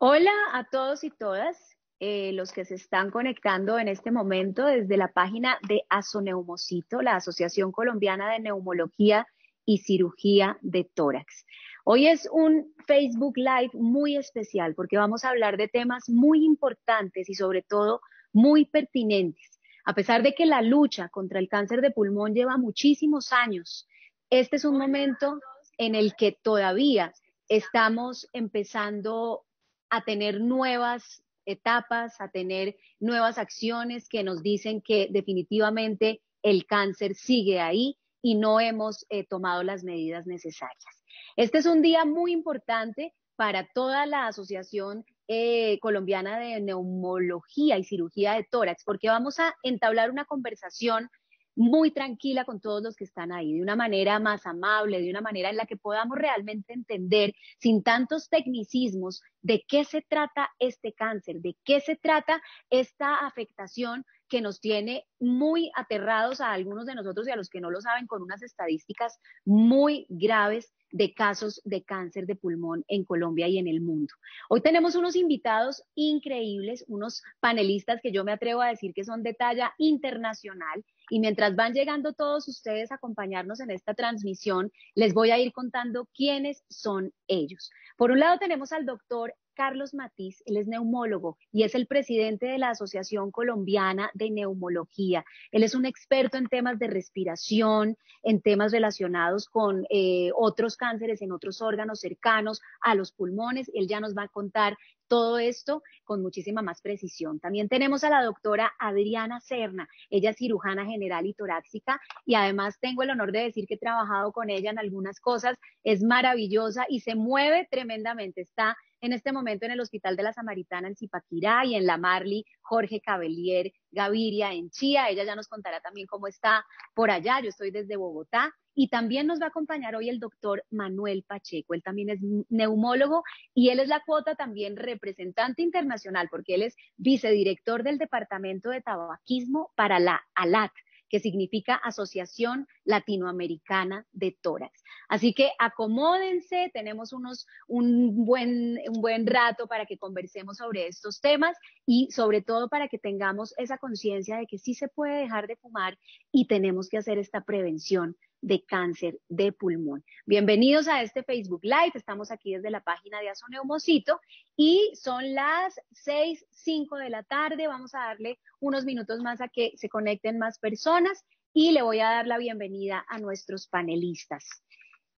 Hola a todos y todas eh, los que se están conectando en este momento desde la página de Asoneumocito, la Asociación Colombiana de Neumología y Cirugía de Tórax. Hoy es un Facebook Live muy especial porque vamos a hablar de temas muy importantes y sobre todo muy pertinentes. A pesar de que la lucha contra el cáncer de pulmón lleva muchísimos años, este es un momento en el que todavía estamos empezando a tener nuevas etapas, a tener nuevas acciones que nos dicen que definitivamente el cáncer sigue ahí y no hemos eh, tomado las medidas necesarias. Este es un día muy importante para toda la Asociación eh, Colombiana de Neumología y Cirugía de Tórax, porque vamos a entablar una conversación muy tranquila con todos los que están ahí, de una manera más amable, de una manera en la que podamos realmente entender sin tantos tecnicismos de qué se trata este cáncer, de qué se trata esta afectación que nos tiene muy aterrados a algunos de nosotros y a los que no lo saben con unas estadísticas muy graves de casos de cáncer de pulmón en Colombia y en el mundo. Hoy tenemos unos invitados increíbles, unos panelistas que yo me atrevo a decir que son de talla internacional. Y mientras van llegando todos ustedes a acompañarnos en esta transmisión, les voy a ir contando quiénes son ellos. Por un lado tenemos al doctor Carlos Matiz, él es neumólogo y es el presidente de la Asociación Colombiana de Neumología. Él es un experto en temas de respiración, en temas relacionados con eh, otros cánceres en otros órganos cercanos a los pulmones. Él ya nos va a contar todo esto con muchísima más precisión. También tenemos a la doctora Adriana Serna. ella es cirujana general y torácica y además tengo el honor de decir que he trabajado con ella en algunas cosas, es maravillosa y se mueve tremendamente, está en este momento en el Hospital de la Samaritana en Zipaquirá y en la Marli, Jorge Cabellier Gaviria en Chía. Ella ya nos contará también cómo está por allá. Yo estoy desde Bogotá. Y también nos va a acompañar hoy el doctor Manuel Pacheco. Él también es neumólogo y él es la cuota también representante internacional porque él es vicedirector del Departamento de Tabaquismo para la ALAT que significa Asociación Latinoamericana de Tórax. Así que acomódense, tenemos unos, un, buen, un buen rato para que conversemos sobre estos temas y sobre todo para que tengamos esa conciencia de que sí se puede dejar de fumar y tenemos que hacer esta prevención de cáncer de pulmón. Bienvenidos a este Facebook Live. Estamos aquí desde la página de Neumocito y son las seis, cinco de la tarde. Vamos a darle unos minutos más a que se conecten más personas y le voy a dar la bienvenida a nuestros panelistas.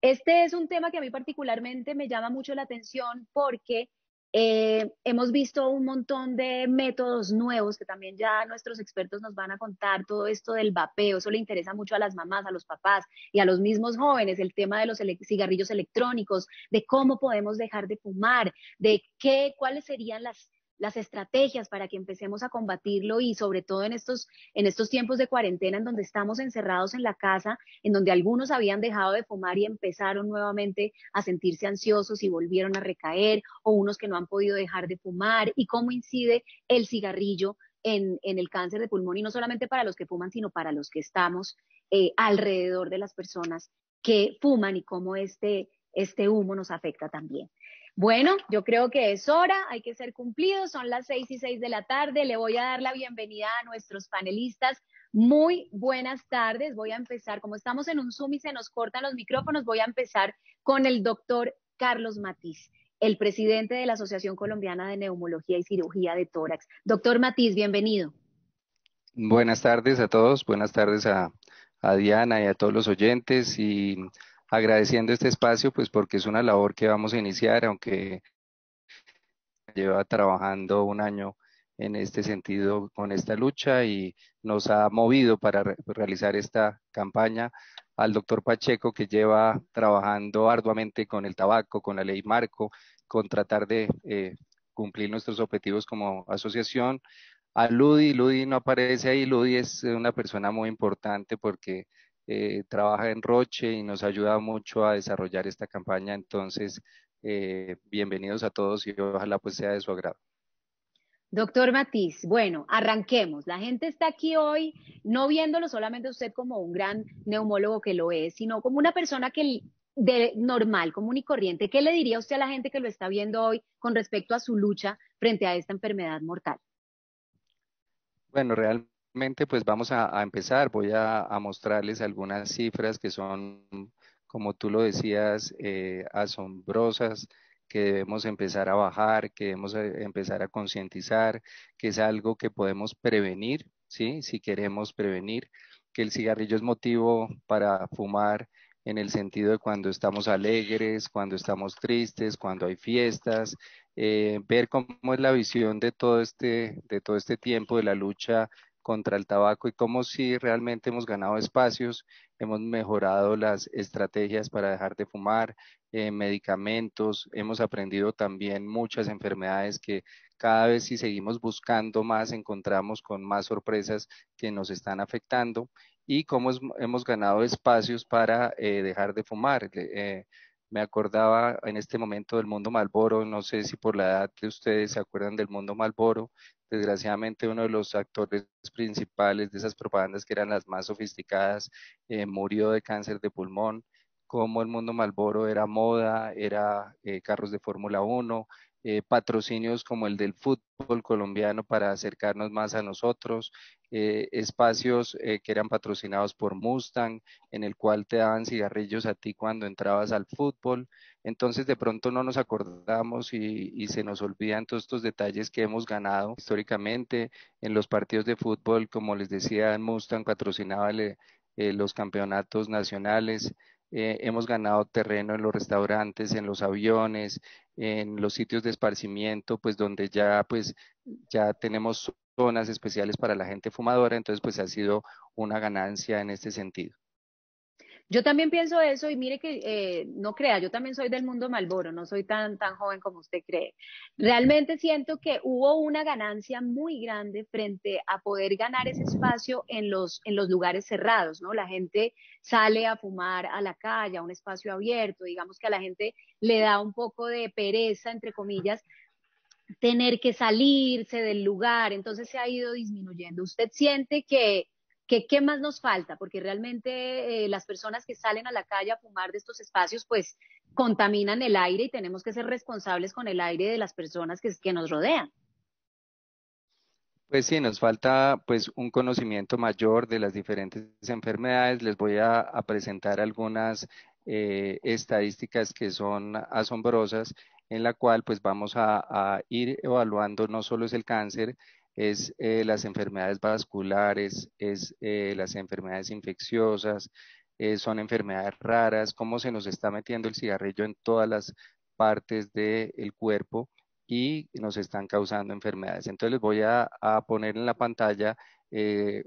Este es un tema que a mí particularmente me llama mucho la atención porque eh, hemos visto un montón de métodos nuevos que también ya nuestros expertos nos van a contar todo esto del vapeo. Eso le interesa mucho a las mamás, a los papás y a los mismos jóvenes, el tema de los cigarrillos electrónicos, de cómo podemos dejar de fumar, de qué, cuáles serían las las estrategias para que empecemos a combatirlo y sobre todo en estos, tiempos de cuarentena en donde estamos encerrados en la casa, en donde algunos habían dejado de fumar y empezaron nuevamente a sentirse ansiosos y volvieron a recaer, o unos que no han podido dejar de fumar, y cómo incide el cigarrillo en, el cáncer de pulmón, y no solamente para los que fuman, sino para los que estamos eh, alrededor de las personas que fuman y cómo este, este humo nos afecta también. Bueno, yo creo que es hora, hay que ser cumplidos, son las seis y seis de la tarde, le voy a dar la bienvenida a nuestros panelistas. Muy buenas tardes, voy a empezar, como estamos en un Zoom y se nos cortan los micrófonos, voy a empezar con el doctor Carlos Matiz, el presidente de la Asociación Colombiana de Neumología y Cirugía de Tórax. Doctor Matiz, bienvenido. Buenas tardes a todos, buenas tardes a, a Diana y a todos los oyentes y agradeciendo este espacio, pues porque es una labor que vamos a iniciar, aunque lleva trabajando un año en este sentido con esta lucha y nos ha movido para realizar esta campaña al doctor Pacheco que lleva trabajando arduamente con el tabaco, con la ley marco, con tratar de eh, cumplir nuestros objetivos como asociación. A Ludi, Ludi no aparece ahí, Ludi es una persona muy importante porque eh, trabaja en Roche y nos ayuda mucho a desarrollar esta campaña. Entonces, eh, bienvenidos a todos y ojalá pues sea de su agrado. Doctor Matiz, bueno, arranquemos. La gente está aquí hoy no viéndolo solamente usted como un gran neumólogo que lo es, sino como una persona que de normal, común y corriente. ¿Qué le diría usted a la gente que lo está viendo hoy con respecto a su lucha frente a esta enfermedad mortal? Bueno, realmente pues vamos a, empezar. Voy a, mostrarles algunas cifras que son, como tú lo decías, eh, asombrosas, que debemos empezar a bajar, que debemos eh, empezar a concientizar, que es algo que podemos prevenir, ¿sí? si queremos prevenir, que el cigarrillo es motivo para fumar en el sentido de cuando estamos alegres, cuando estamos tristes, cuando hay fiestas, eh, ver cómo es la visión de todo este, de todo este tiempo de la lucha contra el tabaco y cómo si realmente hemos ganado espacios, hemos mejorado las estrategias para dejar de fumar, eh, medicamentos, hemos aprendido también muchas enfermedades que cada vez si seguimos buscando más encontramos con más sorpresas que nos están afectando y cómo hemos ganado espacios para eh, dejar de fumar. Eh, me acordaba en este momento del mundo Malboro, no sé si por la edad de ustedes se acuerdan del mundo Malboro, Desgraciadamente uno de los actores principales de esas propagandas que eran las más sofisticadas eh, murió de cáncer de pulmón, como el mundo Malboro era moda, era eh, carros de Fórmula 1, eh, patrocinios como el del fútbol colombiano para acercarnos más a nosotros, eh, espacios eh, que eran patrocinados por Mustang, en el cual te daban cigarrillos a ti cuando entrabas al fútbol. Entonces de pronto no nos acordamos y, se nos olvidan todos estos detalles que hemos ganado históricamente en los partidos de fútbol, como les decía, Mustang patrocinaba los campeonatos nacionales. Eh, hemos ganado terreno en los restaurantes, en los aviones, en los sitios de esparcimiento, pues donde ya, pues, ya tenemos zonas especiales para la gente fumadora, entonces pues ha sido una ganancia en este sentido. Yo también pienso eso y mire que eh, no crea, yo también soy del mundo Malboro, no soy tan, tan joven como usted cree. Realmente siento que hubo una ganancia muy grande frente a poder ganar ese espacio en los, en los lugares cerrados, ¿no? La gente sale a fumar a la calle, a un espacio abierto, digamos que a la gente le da un poco de pereza, entre comillas, tener que salirse del lugar, entonces se ha ido disminuyendo. ¿Usted siente que ¿Qué, más nos falta? Porque realmente eh, las personas que salen a la calle a fumar de estos espacios, pues contaminan el aire y tenemos que ser responsables con el aire de las personas que, nos rodean. Pues sí, nos falta pues un conocimiento mayor de las diferentes enfermedades. Les voy a, presentar algunas eh, estadísticas que son asombrosas, en la cual pues vamos a, a ir evaluando no solo es el cáncer, es eh, las enfermedades vasculares, es eh, las enfermedades infecciosas, eh, son enfermedades raras, cómo se nos está metiendo el cigarrillo en todas las partes del cuerpo y nos están causando enfermedades. Entonces les voy a, poner en la pantalla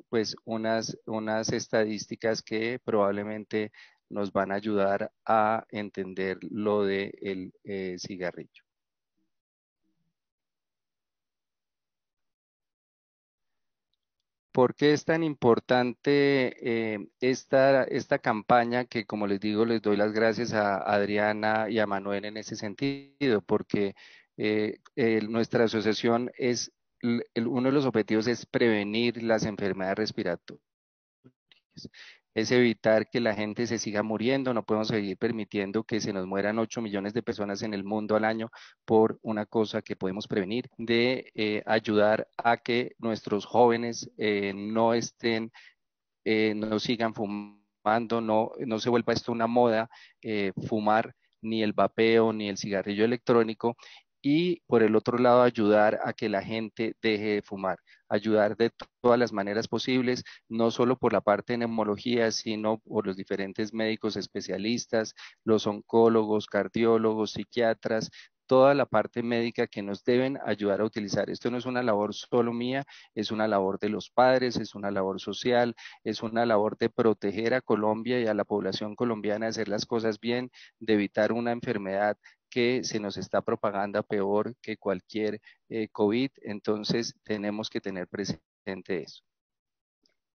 pues unas, unas estadísticas que probablemente nos van a ayudar a entender lo del de el cigarrillo. ¿Por qué es tan importante eh, esta, esta campaña que, como les digo, les doy las gracias a Adriana y a Manuel en ese sentido? Porque eh, nuestra asociación es, el, uno de los objetivos es prevenir las enfermedades respiratorias es evitar que la gente se siga muriendo, no podemos seguir permitiendo que se nos mueran 8 millones de personas en el mundo al año por una cosa que podemos prevenir, de eh, ayudar a que nuestros jóvenes eh, no estén, eh, no sigan fumando, no, no se vuelva esto una moda, fumar ni el vapeo ni el cigarrillo electrónico y por el otro lado ayudar a que la gente deje de fumar ayudar de todas las maneras posibles, no solo por la parte de neumología, sino por los diferentes médicos especialistas, los oncólogos, cardiólogos, psiquiatras, toda la parte médica que nos deben ayudar a utilizar. Esto no es una labor solo mía, es una labor de los padres, es una labor social, es una labor de proteger a Colombia y a la población colombiana de hacer las cosas bien, de evitar una enfermedad que se nos está propagando peor que cualquier eh, COVID, entonces tenemos que tener presente eso.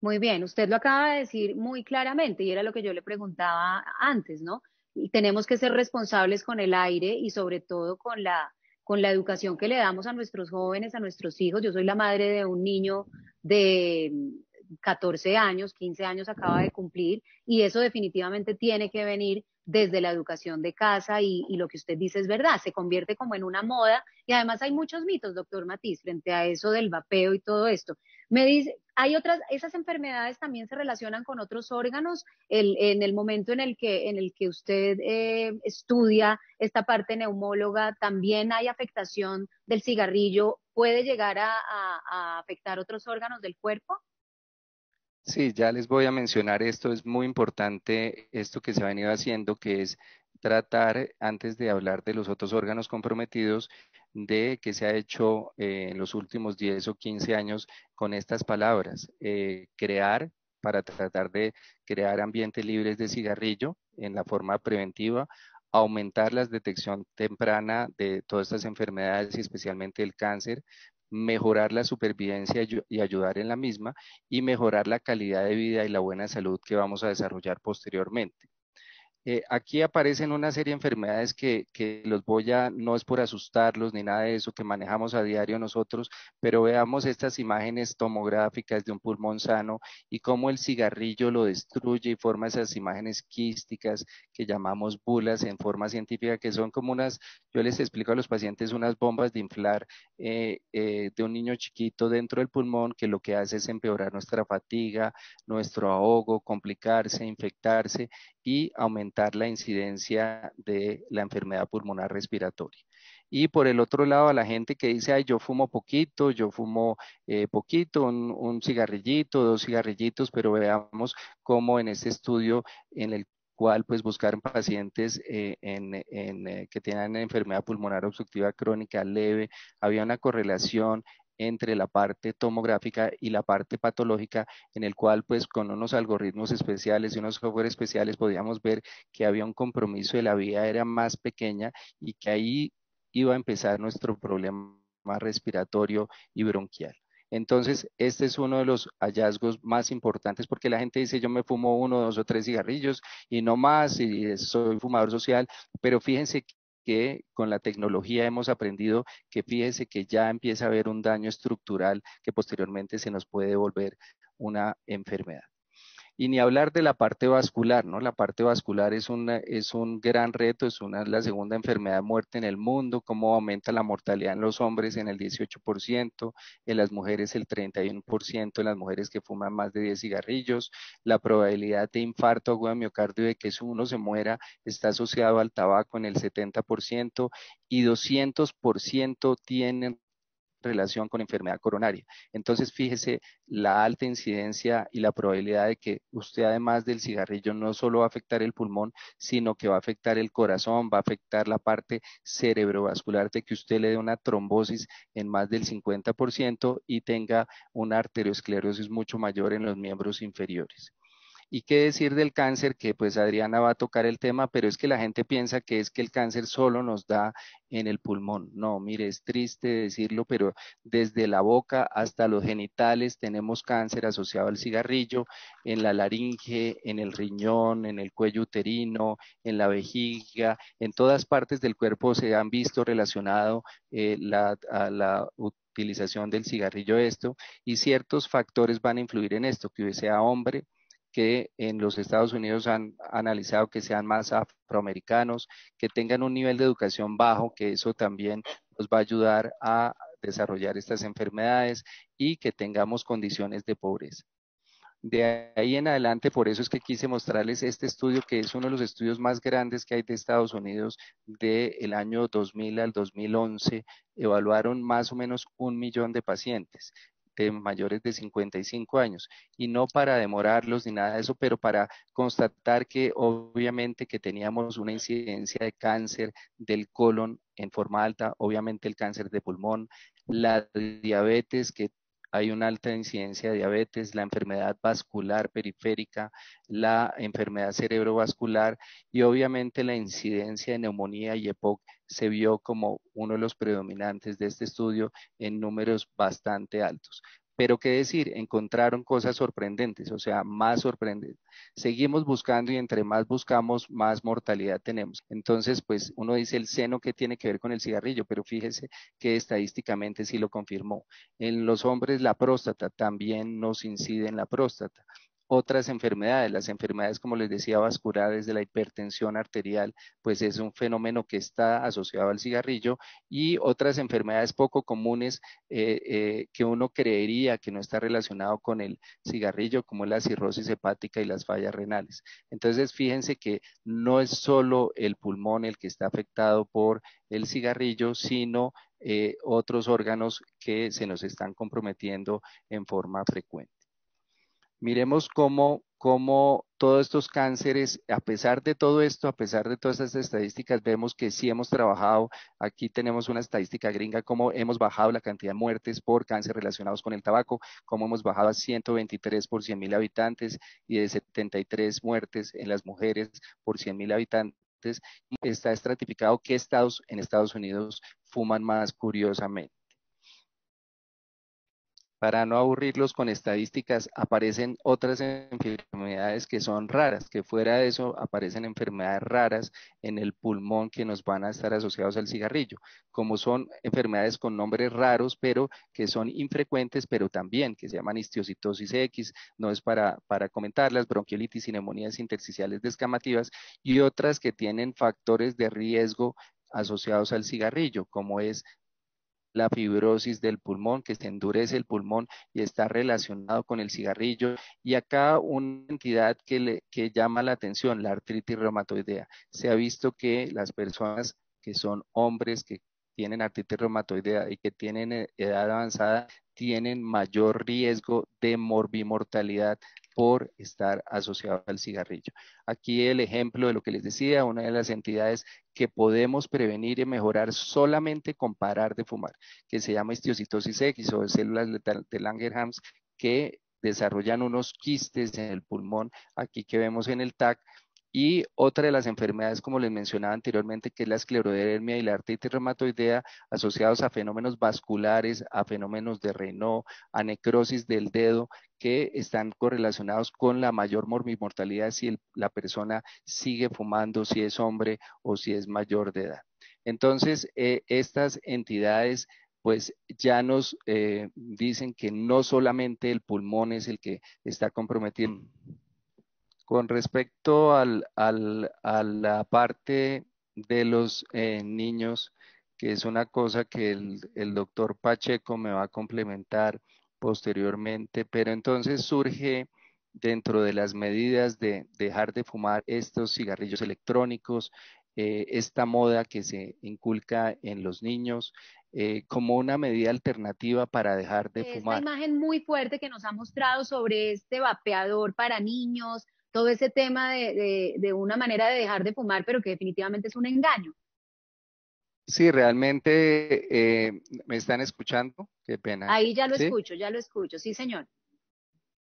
Muy bien, usted lo acaba de decir muy claramente y era lo que yo le preguntaba antes, ¿no? Y tenemos que ser responsables con el aire y sobre todo con la, con la educación que le damos a nuestros jóvenes, a nuestros hijos. Yo soy la madre de un niño de 14 años, 15 años acaba de cumplir y eso definitivamente tiene que venir desde la educación de casa y, lo que usted dice es verdad, se convierte como en una moda y además hay muchos mitos, doctor Matiz, frente a eso del vapeo y todo esto. Me dice, hay otras, esas enfermedades también se relacionan con otros órganos en el momento en el que, en el que usted eh, estudia esta parte neumóloga, también hay afectación del cigarrillo, puede llegar a afectar otros órganos del cuerpo. Sí, ya les voy a mencionar esto. Es muy importante esto que se ha venido haciendo, que es tratar, antes de hablar de los otros órganos comprometidos, de que se ha hecho eh, en los últimos 10 o 15 años con estas palabras. Eh, crear para tratar de crear ambientes libres de cigarrillo en la forma preventiva, aumentar la detección temprana de todas estas enfermedades y especialmente el cáncer, mejorar la supervivencia y ayudar en la misma y mejorar la calidad de vida y la buena salud que vamos a desarrollar posteriormente. Eh, aquí aparecen una serie de enfermedades que, los voy a, no es por asustarlos ni nada de eso que manejamos a diario nosotros, pero veamos estas imágenes tomográficas de un pulmón sano y cómo el cigarrillo lo destruye y forma esas imágenes quísticas que llamamos bulas en forma científica, que son como unas, yo les explico a los pacientes, unas bombas de inflar eh, eh, de un niño chiquito dentro del pulmón que lo que hace es empeorar nuestra fatiga, nuestro ahogo, complicarse, infectarse y aumentar la incidencia de la enfermedad pulmonar respiratoria. Y por el otro lado, a la gente que dice, ay, yo fumo poquito, yo fumo eh, poquito, un, cigarrillito, dos cigarrillitos, pero veamos cómo en este estudio en el cual pues, buscaron pacientes eh, eh, que tenían enfermedad pulmonar obstructiva crónica leve, había una correlación entre la parte tomográfica y la parte patológica, en el cual pues con unos algoritmos especiales y unos software especiales podíamos ver que había un compromiso de la vía era más pequeña y que ahí iba a empezar nuestro problema respiratorio y bronquial. Entonces, este es uno de los hallazgos más importantes porque la gente dice, yo me fumo uno, dos o tres cigarrillos y no más, y soy fumador social, pero fíjense que con la tecnología hemos aprendido que fíjese que ya empieza a haber un daño estructural que posteriormente se nos puede devolver una enfermedad. Y ni hablar de la parte vascular, ¿no? La parte vascular es, una, es un gran reto, es una, la segunda enfermedad de muerte en el mundo, cómo aumenta la mortalidad en los hombres en el 18%, en las mujeres el 31%, en las mujeres que fuman más de 10 cigarrillos, la probabilidad de infarto agudo de miocardio de que uno se muera está asociado al tabaco en el 70% y 200% tienen relación con enfermedad coronaria. Entonces, fíjese la alta incidencia y la probabilidad de que usted, además del cigarrillo, no solo va a afectar el pulmón, sino que va a afectar el corazón, va a afectar la parte cerebrovascular de que usted le dé una trombosis en más del 50% y tenga una arteriosclerosis mucho mayor en los miembros inferiores. Y qué decir del cáncer, que pues Adriana va a tocar el tema, pero es que la gente piensa que es que el cáncer solo nos da en el pulmón. No, mire, es triste decirlo, pero desde la boca hasta los genitales tenemos cáncer asociado al cigarrillo, en la laringe, en el riñón, en el cuello uterino, en la vejiga, en todas partes del cuerpo se han visto relacionado eh, la, a la utilización del cigarrillo esto y ciertos factores van a influir en esto, que sea hombre, que en los Estados Unidos han analizado que sean más afroamericanos, que tengan un nivel de educación bajo, que eso también nos va a ayudar a desarrollar estas enfermedades y que tengamos condiciones de pobreza. De ahí en adelante, por eso es que quise mostrarles este estudio, que es uno de los estudios más grandes que hay de Estados Unidos del año 2000 al 2011. Evaluaron más o menos un millón de pacientes de mayores de 55 años y no para demorarlos ni nada de eso, pero para constatar que obviamente que teníamos una incidencia de cáncer del colon en forma alta, obviamente el cáncer de pulmón, la diabetes que hay una alta incidencia de diabetes, la enfermedad vascular periférica, la enfermedad cerebrovascular y obviamente la incidencia de neumonía y EPOC se vio como uno de los predominantes de este estudio en números bastante altos. Pero qué decir, encontraron cosas sorprendentes, o sea, más sorprendentes. Seguimos buscando y entre más buscamos, más mortalidad tenemos. Entonces, pues uno dice el seno que tiene que ver con el cigarrillo, pero fíjese que estadísticamente sí lo confirmó. En los hombres la próstata también nos incide en la próstata otras enfermedades. Las enfermedades, como les decía, vasculares de la hipertensión arterial, pues es un fenómeno que está asociado al cigarrillo y otras enfermedades poco comunes eh, eh, que uno creería que no está relacionado con el cigarrillo, como la cirrosis hepática y las fallas renales. Entonces, fíjense que no es solo el pulmón el que está afectado por el cigarrillo, sino eh, otros órganos que se nos están comprometiendo en forma frecuente miremos cómo, cómo todos estos cánceres, a pesar de todo esto, a pesar de todas estas estadísticas, vemos que sí hemos trabajado, aquí tenemos una estadística gringa, cómo hemos bajado la cantidad de muertes por cáncer relacionados con el tabaco, cómo hemos bajado a 123 por 100 mil habitantes y de 73 muertes en las mujeres por 100 mil habitantes está estratificado qué estados en Estados Unidos fuman más curiosamente para no aburrirlos con estadísticas, aparecen otras enfermedades que son raras, que fuera de eso aparecen enfermedades raras en el pulmón que nos van a estar asociados al cigarrillo, como son enfermedades con nombres raros, pero que son infrecuentes, pero también que se llaman histiocitosis X, no es para, para comentarlas, bronquiolitis y neumonías intersticiales descamativas y otras que tienen factores de riesgo asociados al cigarrillo, como es la fibrosis del pulmón, que se endurece el pulmón y está relacionado con el cigarrillo. Y acá una entidad que, llama la atención, la artritis reumatoidea. Se ha visto que las personas que son hombres que tienen artritis reumatoidea y que tienen eh, edad avanzada tienen mayor riesgo de morbimortalidad por estar asociado al cigarrillo. Aquí el ejemplo de lo que les decía, una de las entidades que podemos prevenir y mejorar solamente con parar de fumar, que se llama histiocitosis X o células de Langerhans que desarrollan unos quistes en el pulmón, aquí que vemos en el TAC, y otra de las enfermedades, como les mencionaba anteriormente, que es la esclerodermia y la artritis reumatoidea, asociados a fenómenos vasculares, a fenómenos de Renault, a necrosis del dedo, que están correlacionados con la mayor mortalidad si la persona sigue fumando, si es hombre o si es mayor de edad. Entonces, eh, estas entidades pues ya nos eh, dicen que no solamente el pulmón es el que está comprometido. Mm. Con respecto al, al, a la parte de los eh, niños, que es una cosa que el, doctor Pacheco me va a complementar posteriormente, pero entonces surge dentro de las medidas de dejar de fumar estos cigarrillos electrónicos, eh, esta moda que se inculca en los niños, eh, como una medida alternativa para dejar de fumar. Esta imagen muy fuerte que nos ha mostrado sobre este vapeador para niños, todo ese tema de, de, una manera de dejar de fumar, pero que definitivamente es un engaño. Sí, realmente eh, me están escuchando. Qué pena. Ahí ya lo escucho, ya lo escucho. Sí, señor.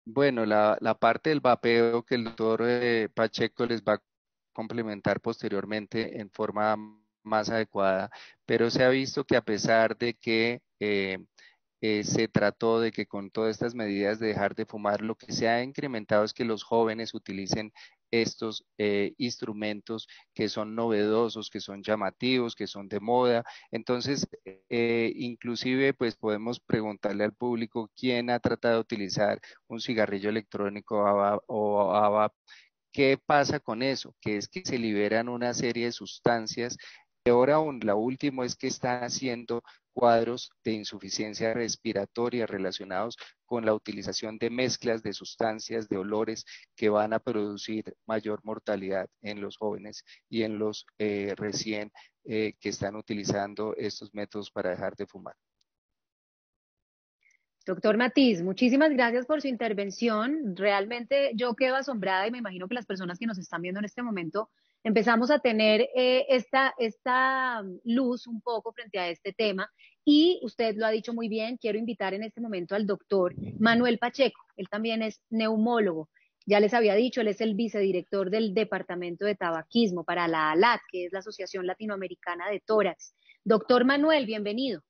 Bueno, la, parte del vapeo que el doctor eh, Pacheco les va a complementar posteriormente en forma más adecuada, pero se ha visto que a pesar de que eh, eh, se trató de que con todas estas medidas de dejar de fumar, lo que se ha incrementado es que los jóvenes utilicen estos eh, instrumentos que son novedosos, que son llamativos, que son de moda. Entonces, eh, inclusive, pues podemos preguntarle al público quién ha tratado de utilizar un cigarrillo electrónico o ABAP ¿Qué pasa con eso? Que es que se liberan una serie de sustancias Peor aún, la último es que están haciendo cuadros de insuficiencia respiratoria relacionados con la utilización de mezclas de sustancias, de olores que van a producir mayor mortalidad en los jóvenes y en los eh, recién eh, que están utilizando estos métodos para dejar de fumar. Doctor Matiz, muchísimas gracias por su intervención. Realmente yo quedo asombrada y me imagino que las personas que nos están viendo en este momento empezamos a tener eh, esta, esta mm, luz un poco frente a este tema y usted lo ha dicho muy bien, quiero invitar en este momento al doctor Manuel Pacheco, él también es neumólogo. Ya les había dicho, él es el vicedirector del Departamento de Tabaquismo para la ALAT, que es la Asociación Latinoamericana de Tórax. Doctor Manuel, bienvenido.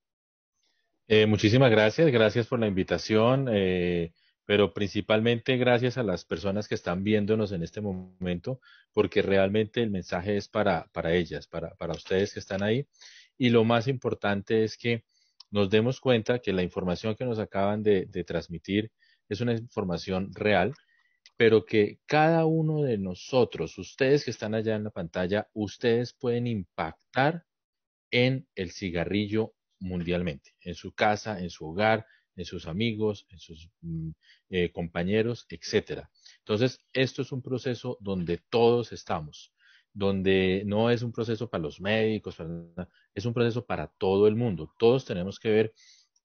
Eh, muchísimas gracias, gracias por la invitación. Eh, pero principalmente gracias a las personas que están viéndonos en este momento, porque realmente el mensaje es para, ellas, para, ustedes que están ahí. Y lo más importante es que nos demos cuenta que la información que nos acaban de, de transmitir es una información real, pero que cada uno de nosotros, ustedes que están allá en la pantalla, ustedes pueden impactar en el cigarrillo mundialmente, en su casa, en su hogar, en sus amigos, en sus mm, eh, compañeros, etcétera. Entonces, esto es un proceso donde todos estamos, donde no es un proceso para los médicos, es un proceso para todo el mundo. Todos tenemos que ver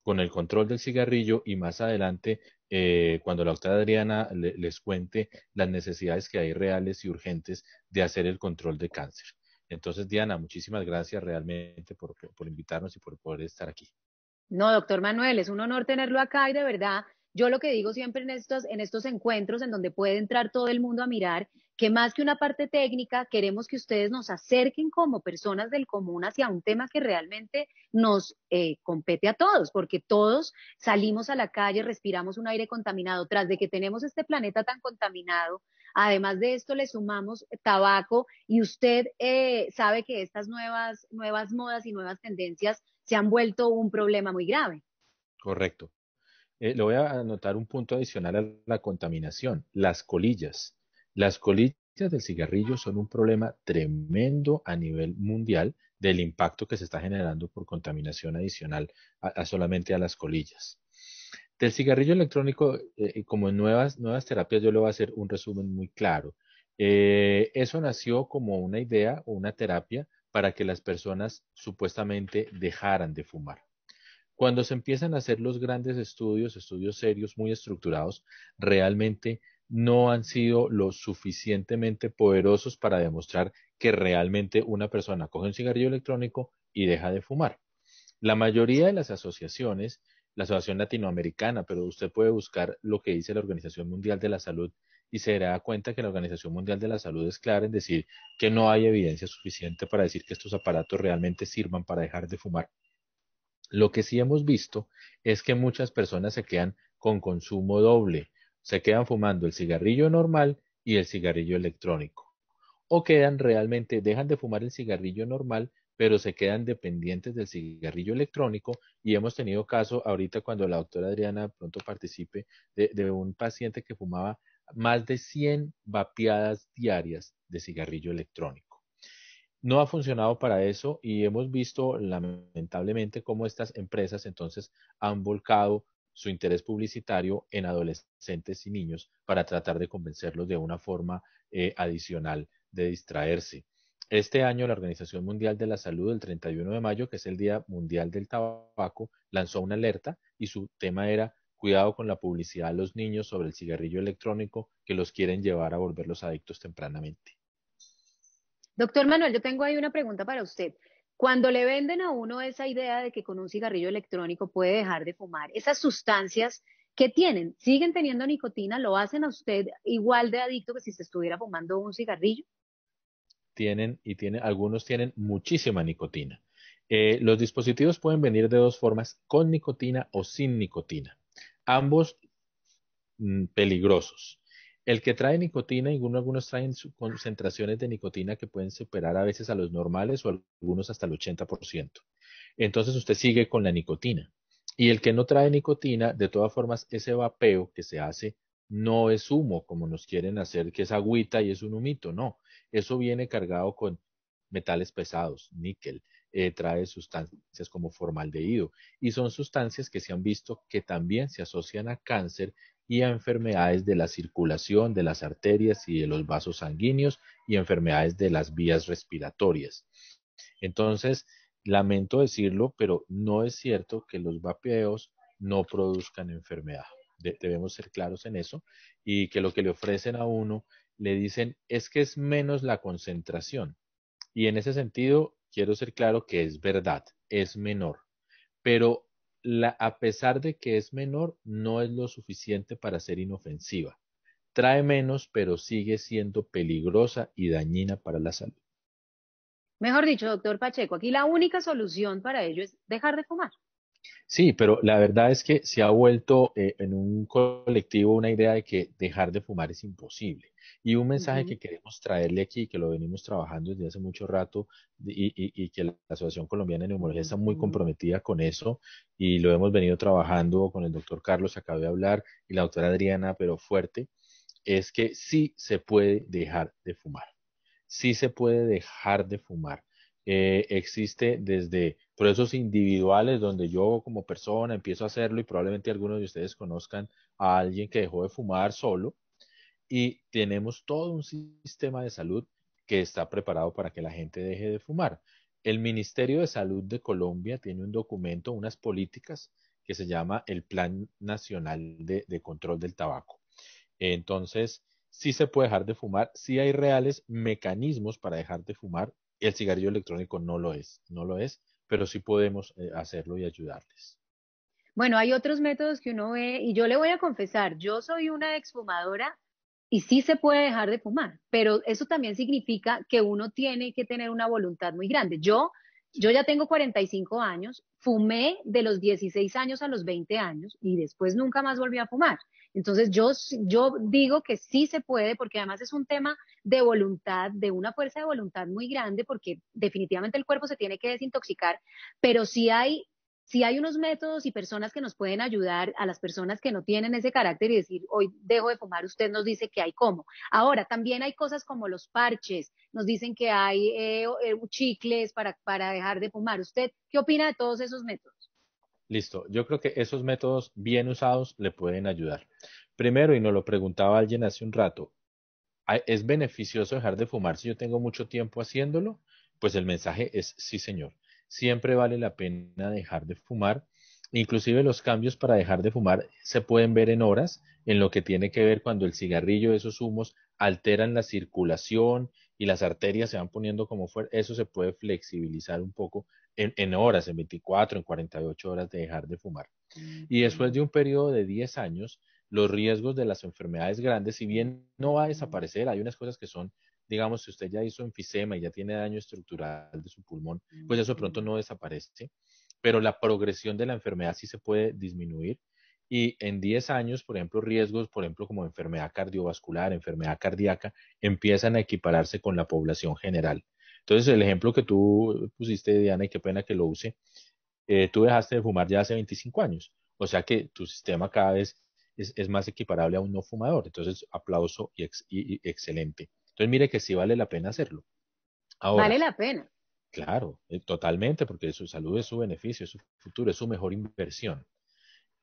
con el control del cigarrillo y más adelante, eh, cuando la doctora Adriana les cuente las necesidades que hay reales y urgentes de hacer el control de cáncer. Entonces, Diana, muchísimas gracias realmente por invitarnos y por poder estar aquí. No, doctor Manuel, es un honor tenerlo acá y de verdad, yo lo que digo siempre en estos, en estos encuentros en donde puede entrar todo el mundo a mirar, que más que una parte técnica, queremos que ustedes nos acerquen como personas del común hacia un tema que realmente nos eh, compete a todos, porque todos salimos a la calle, respiramos un aire contaminado, tras de que tenemos este planeta tan contaminado, además de esto le sumamos tabaco y usted eh, sabe que estas nuevas, nuevas modas y nuevas tendencias se han vuelto un problema muy grave. Correcto. Eh, le voy a anotar un punto adicional a la contaminación, las colillas. Las colillas del cigarrillo son un problema tremendo a nivel mundial del impacto que se está generando por contaminación adicional a, solamente a las colillas. Del cigarrillo electrónico, eh, eh, como en nuevas, terapias, yo le voy a hacer un resumen muy claro. eso nació como una idea o una terapia para que las personas supuestamente dejaran de fumar. Cuando se empiezan a hacer los grandes estudios, estudios serios, muy estructurados, realmente no han sido lo suficientemente poderosos para demostrar que realmente una persona coge un cigarrillo electrónico y deja de fumar. La mayoría de las asociaciones, la Asociación Latinoamericana, pero usted puede buscar lo que dice la Organización Mundial de la Salud, y se da cuenta que la Organización Mundial de la Salud es clara en decir que no hay evidencia suficiente para decir que estos aparatos realmente sirvan para dejar de fumar. Lo que sí hemos visto es que muchas personas se quedan con consumo doble, se quedan fumando el cigarrillo normal y el cigarrillo electrónico. O quedan realmente, dejan de fumar el cigarrillo normal, pero se quedan dependientes del cigarrillo electrónico y hemos tenido caso ahorita cuando la doctora Adriana pronto participe de, de un paciente que fumaba más de 100 vapeadas diarias de cigarrillo electrónico. No ha funcionado para eso y hemos visto lamentablemente cómo estas empresas entonces han volcado su interés publicitario en adolescentes y niños para tratar de convencerlos de una forma eh, adicional de distraerse. Este año la Organización Mundial de la Salud, el 31 de mayo, que es el Día Mundial del Tabaco, lanzó una alerta y su tema era Cuidado con la publicidad a los niños sobre el cigarrillo electrónico que los quieren llevar a volverlos adictos tempranamente. Doctor Manuel, yo tengo ahí una pregunta para usted. Cuando le venden a uno esa idea de que con un cigarrillo electrónico puede dejar de fumar, esas sustancias que tienen, ¿siguen teniendo nicotina? ¿Lo hacen a usted igual de adicto que si se estuviera fumando un cigarrillo? Tienen y tienen, algunos tienen muchísima nicotina. Eh, los dispositivos pueden venir de dos formas, con nicotina o sin nicotina ambos mm, peligrosos. El que trae nicotina, algunos traen concentraciones de nicotina que pueden superar a veces a los normales o algunos hasta el 80%. Entonces usted sigue con la nicotina. Y el que no trae nicotina, de todas formas, ese vapeo que se hace no es humo, como nos quieren hacer, que es agüita y es un humito. No, eso viene cargado con metales pesados, níquel, eh, trae sustancias como formaldehído y son sustancias que se han visto que también se asocian a cáncer y a enfermedades de la circulación, de las arterias y de los vasos sanguíneos y enfermedades de las vías respiratorias. Entonces, lamento decirlo, pero no es cierto que los vapeos no produzcan enfermedad. debemos ser claros en eso y que lo que le ofrecen a uno le dicen es que es menos la concentración. Y en ese sentido, quiero ser claro que es verdad, es menor, pero la, a pesar de que es menor, no es lo suficiente para ser inofensiva. Trae menos, pero sigue siendo peligrosa y dañina para la salud. Mejor dicho, doctor Pacheco, aquí la única solución para ello es dejar de fumar. Sí, pero la verdad es que se ha vuelto eh, en un colectivo una idea de que dejar de fumar es imposible. Y un mensaje que queremos traerle aquí, que lo venimos trabajando desde hace mucho rato y, que la Asociación Colombiana de Neumología está muy comprometida con eso y lo hemos venido trabajando con el doctor Carlos, acabo de hablar, y la doctora Adriana, pero fuerte, es que sí se puede dejar de fumar. Sí se puede dejar de fumar. Eh, existe desde procesos individuales donde yo como persona empiezo a hacerlo y probablemente algunos de ustedes conozcan a alguien que dejó de fumar solo y tenemos todo un sistema de salud que está preparado para que la gente deje de fumar. El Ministerio de Salud de Colombia tiene un documento, unas políticas que se llama el Plan Nacional de, Control del Tabaco. Entonces, sí se puede dejar de fumar, sí hay reales mecanismos para dejar de fumar. El cigarrillo electrónico no lo es, no lo es, pero sí podemos eh, hacerlo y ayudarles. Bueno, hay otros métodos que uno ve, y yo le voy a confesar, yo soy una exfumadora y sí se puede dejar de fumar, pero eso también significa que uno tiene que tener una voluntad muy grande. Yo, yo ya tengo 45 años, fumé de los 16 años a los 20 años y después nunca más volví a fumar. Entonces yo, yo digo que sí se puede porque además es un tema de voluntad, de una fuerza de voluntad muy grande porque definitivamente el cuerpo se tiene que desintoxicar, pero sí hay si hay unos métodos y personas que nos pueden ayudar a las personas que no tienen ese carácter y decir, hoy dejo de fumar, usted nos dice que hay cómo. Ahora, también hay cosas como los parches, nos dicen que hay eh, eh, chicles para, para dejar de fumar. ¿Usted qué opina de todos esos métodos? Listo, yo creo que esos métodos bien usados le pueden ayudar. Primero, y nos lo preguntaba alguien hace un rato, ¿es beneficioso dejar de fumar si yo tengo mucho tiempo haciéndolo? Pues el mensaje es sí, señor siempre vale la pena dejar de fumar. Inclusive los cambios para dejar de fumar se pueden ver en horas, en lo que tiene que ver cuando el cigarrillo, esos humos, alteran la circulación y las arterias se van poniendo como fuera. Eso se puede flexibilizar un poco en, en horas, en 24, en 48 horas de dejar de fumar. Y después de un periodo de 10 años, los riesgos de las enfermedades grandes, si bien no va a desaparecer, hay unas cosas que son digamos, si usted ya hizo enfisema y ya tiene daño estructural de su pulmón, pues eso pronto mm. no desaparece, pero la progresión de la enfermedad sí se puede disminuir. Y en 10 años, por ejemplo, riesgos, por ejemplo, como enfermedad cardiovascular, enfermedad cardíaca, empiezan a equipararse con la población general. Entonces, el ejemplo que tú pusiste, Diana, y qué pena que lo use, eh, tú dejaste de fumar ya hace 25 años. O sea que tu sistema cada vez es, más equiparable a un no fumador. Entonces, aplauso y excelente. Entonces mire que sí vale la pena hacerlo. vale la pena. Claro, eh, totalmente, porque su salud es su beneficio, es su futuro, es su mejor inversión.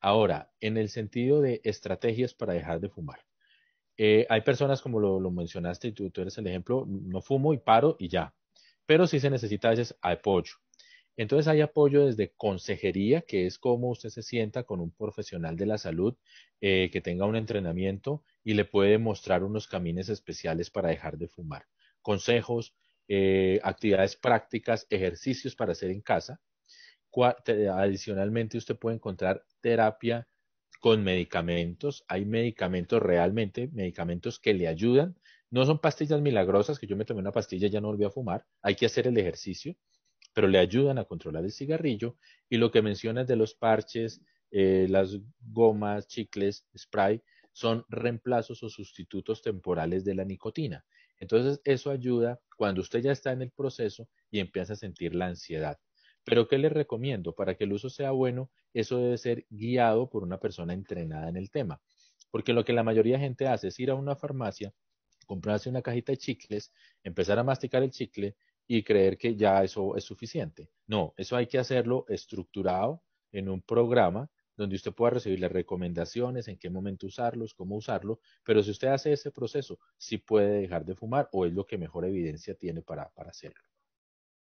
Ahora, en el sentido de estrategias para dejar de fumar. Eh, hay personas, como lo, mencionaste y tú, tú, eres el ejemplo, no fumo y paro y ya. Pero sí se necesita a veces apoyo. Entonces hay apoyo desde consejería, que es como usted se sienta con un profesional de la salud eh, que tenga un entrenamiento y le puede mostrar unos caminos especiales para dejar de fumar. Consejos, eh, actividades prácticas, ejercicios para hacer en casa. Adicionalmente usted puede encontrar terapia con medicamentos. Hay medicamentos realmente, medicamentos que le ayudan. No son pastillas milagrosas, que yo me tomé una pastilla y ya no volví a fumar. Hay que hacer el ejercicio pero le ayudan a controlar el cigarrillo. Y lo que mencionas de los parches, eh, las gomas, chicles, spray, son reemplazos o sustitutos temporales de la nicotina. Entonces, eso ayuda cuando usted ya está en el proceso y empieza a sentir la ansiedad. Pero, ¿qué le recomiendo? Para que el uso sea bueno, eso debe ser guiado por una persona entrenada en el tema. Porque lo que la mayoría de gente hace es ir a una farmacia, comprarse una cajita de chicles, empezar a masticar el chicle, y creer que ya eso es suficiente. No, eso hay que hacerlo estructurado en un programa donde usted pueda recibir las recomendaciones, en qué momento usarlos, cómo usarlo, pero si usted hace ese proceso, sí puede dejar de fumar o es lo que mejor evidencia tiene para, hacerlo.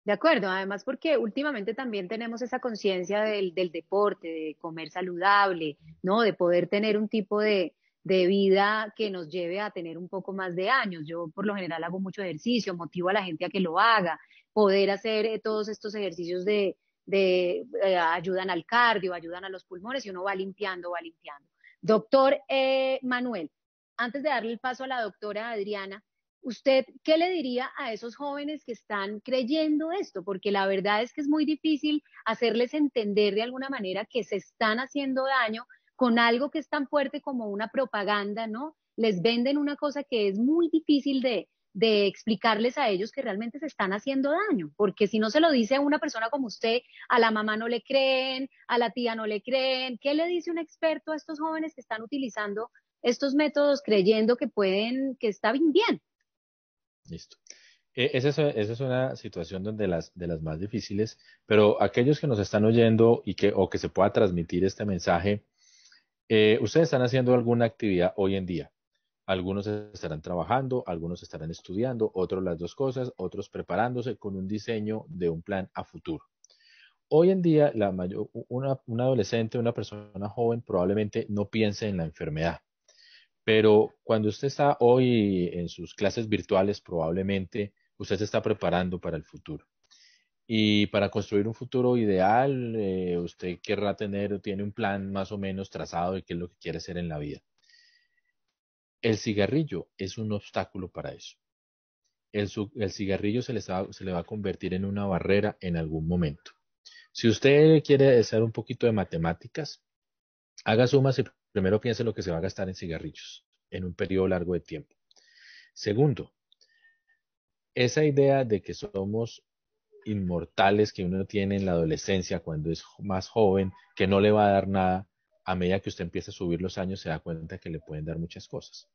De acuerdo, además porque últimamente también tenemos esa conciencia del, del, deporte, de comer saludable, ¿no? De poder tener un tipo de, de vida que nos lleve a tener un poco más de años. Yo por lo general hago mucho ejercicio, motivo a la gente a que lo haga, poder hacer eh, todos estos ejercicios de, eh, ayudan al cardio, ayudan a los pulmones y uno va limpiando, va limpiando. Doctor eh, Manuel, antes de darle el paso a la doctora Adriana, ¿usted qué le diría a esos jóvenes que están creyendo esto? Porque la verdad es que es muy difícil hacerles entender de alguna manera que se están haciendo daño con algo que es tan fuerte como una propaganda, ¿no? Les venden una cosa que es muy difícil de, explicarles a ellos que realmente se están haciendo daño, porque si no se lo dice a una persona como usted, a la mamá no le creen, a la tía no le creen, ¿qué le dice un experto a estos jóvenes que están utilizando estos métodos creyendo que pueden, que está bien? bien? Listo. E, esa, es, es, una situación donde las, de las más difíciles, pero aquellos que nos están oyendo y que, o que se pueda transmitir este mensaje, eh, ¿Ustedes están haciendo alguna actividad hoy en día? Algunos estarán trabajando, algunos estarán estudiando, otros las dos cosas, otros preparándose con un diseño de un plan a futuro. Hoy en día, la adolescente, una persona joven probablemente no piense en la enfermedad, pero cuando usted está hoy en sus clases virtuales, probablemente usted se está preparando para el futuro. Y para construir un futuro ideal, eh, usted querrá tener, tiene un plan más o menos trazado de qué es lo que quiere hacer en la vida. El cigarrillo es un obstáculo para eso. El, cigarrillo se, se le va a convertir en una barrera en algún momento. Si usted quiere hacer un poquito de matemáticas, haga sumas y primero piense lo que se va a gastar en cigarrillos en un periodo largo de tiempo. Segundo, esa idea de que somos inmortales que uno tiene en la adolescencia cuando es más joven, que no le va a dar nada, a medida que usted empieza a subir los años se da cuenta que le pueden dar muchas cosas.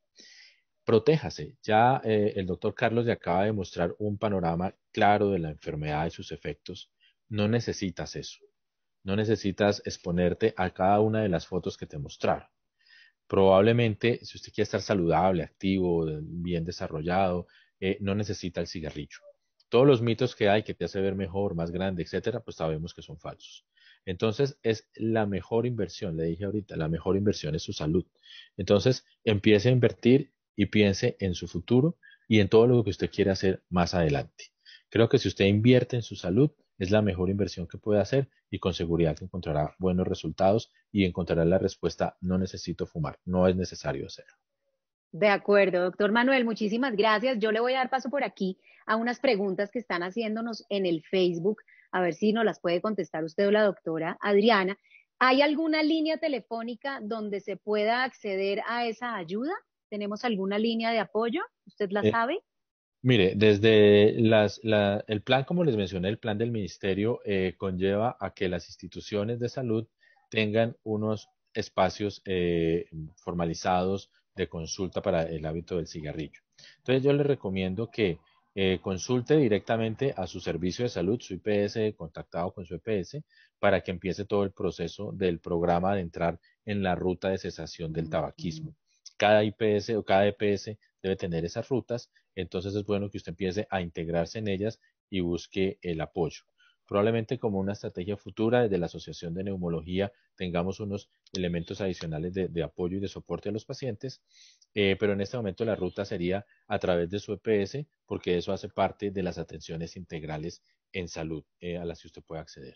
Protéjase. Ya eh, el doctor Carlos le acaba de mostrar un panorama claro de la enfermedad y sus efectos. No necesitas eso. No necesitas exponerte a cada una de las fotos que te mostraron. Probablemente, si usted quiere estar saludable, activo, bien desarrollado, eh, no necesita el cigarrillo todos los mitos que hay que te hace ver mejor, más grande, etcétera, pues sabemos que son falsos. Entonces, es la mejor inversión, le dije ahorita, la mejor inversión es su salud. Entonces, empiece a invertir y piense en su futuro y en todo lo que usted quiere hacer más adelante. Creo que si usted invierte en su salud, es la mejor inversión que puede hacer y con seguridad que encontrará buenos resultados y encontrará la respuesta, no necesito fumar, no es necesario hacerlo. De acuerdo, doctor Manuel, muchísimas gracias. Yo le voy a dar paso por aquí a unas preguntas que están haciéndonos en el Facebook, a ver si nos las puede contestar usted o la doctora Adriana. ¿Hay alguna línea telefónica donde se pueda acceder a esa ayuda? ¿Tenemos alguna línea de apoyo? ¿Usted la eh, sabe? Mire, desde las, la, el plan, como les mencioné, el plan del ministerio eh, conlleva a que las instituciones de salud tengan unos espacios eh, formalizados de consulta para el hábito del cigarrillo. Entonces yo le recomiendo que eh, consulte directamente a su servicio de salud, su IPS, contactado con su IPS, para que empiece todo el proceso del programa de entrar en la ruta de cesación del tabaquismo. Cada IPS o cada EPS debe tener esas rutas, entonces es bueno que usted empiece a integrarse en ellas y busque el apoyo. Probablemente como una estrategia futura desde la Asociación de Neumología tengamos unos elementos adicionales de, apoyo y de soporte a los pacientes, eh, pero en este momento la ruta sería a través de su EPS porque eso hace parte de las atenciones integrales en salud eh, a las que usted puede acceder.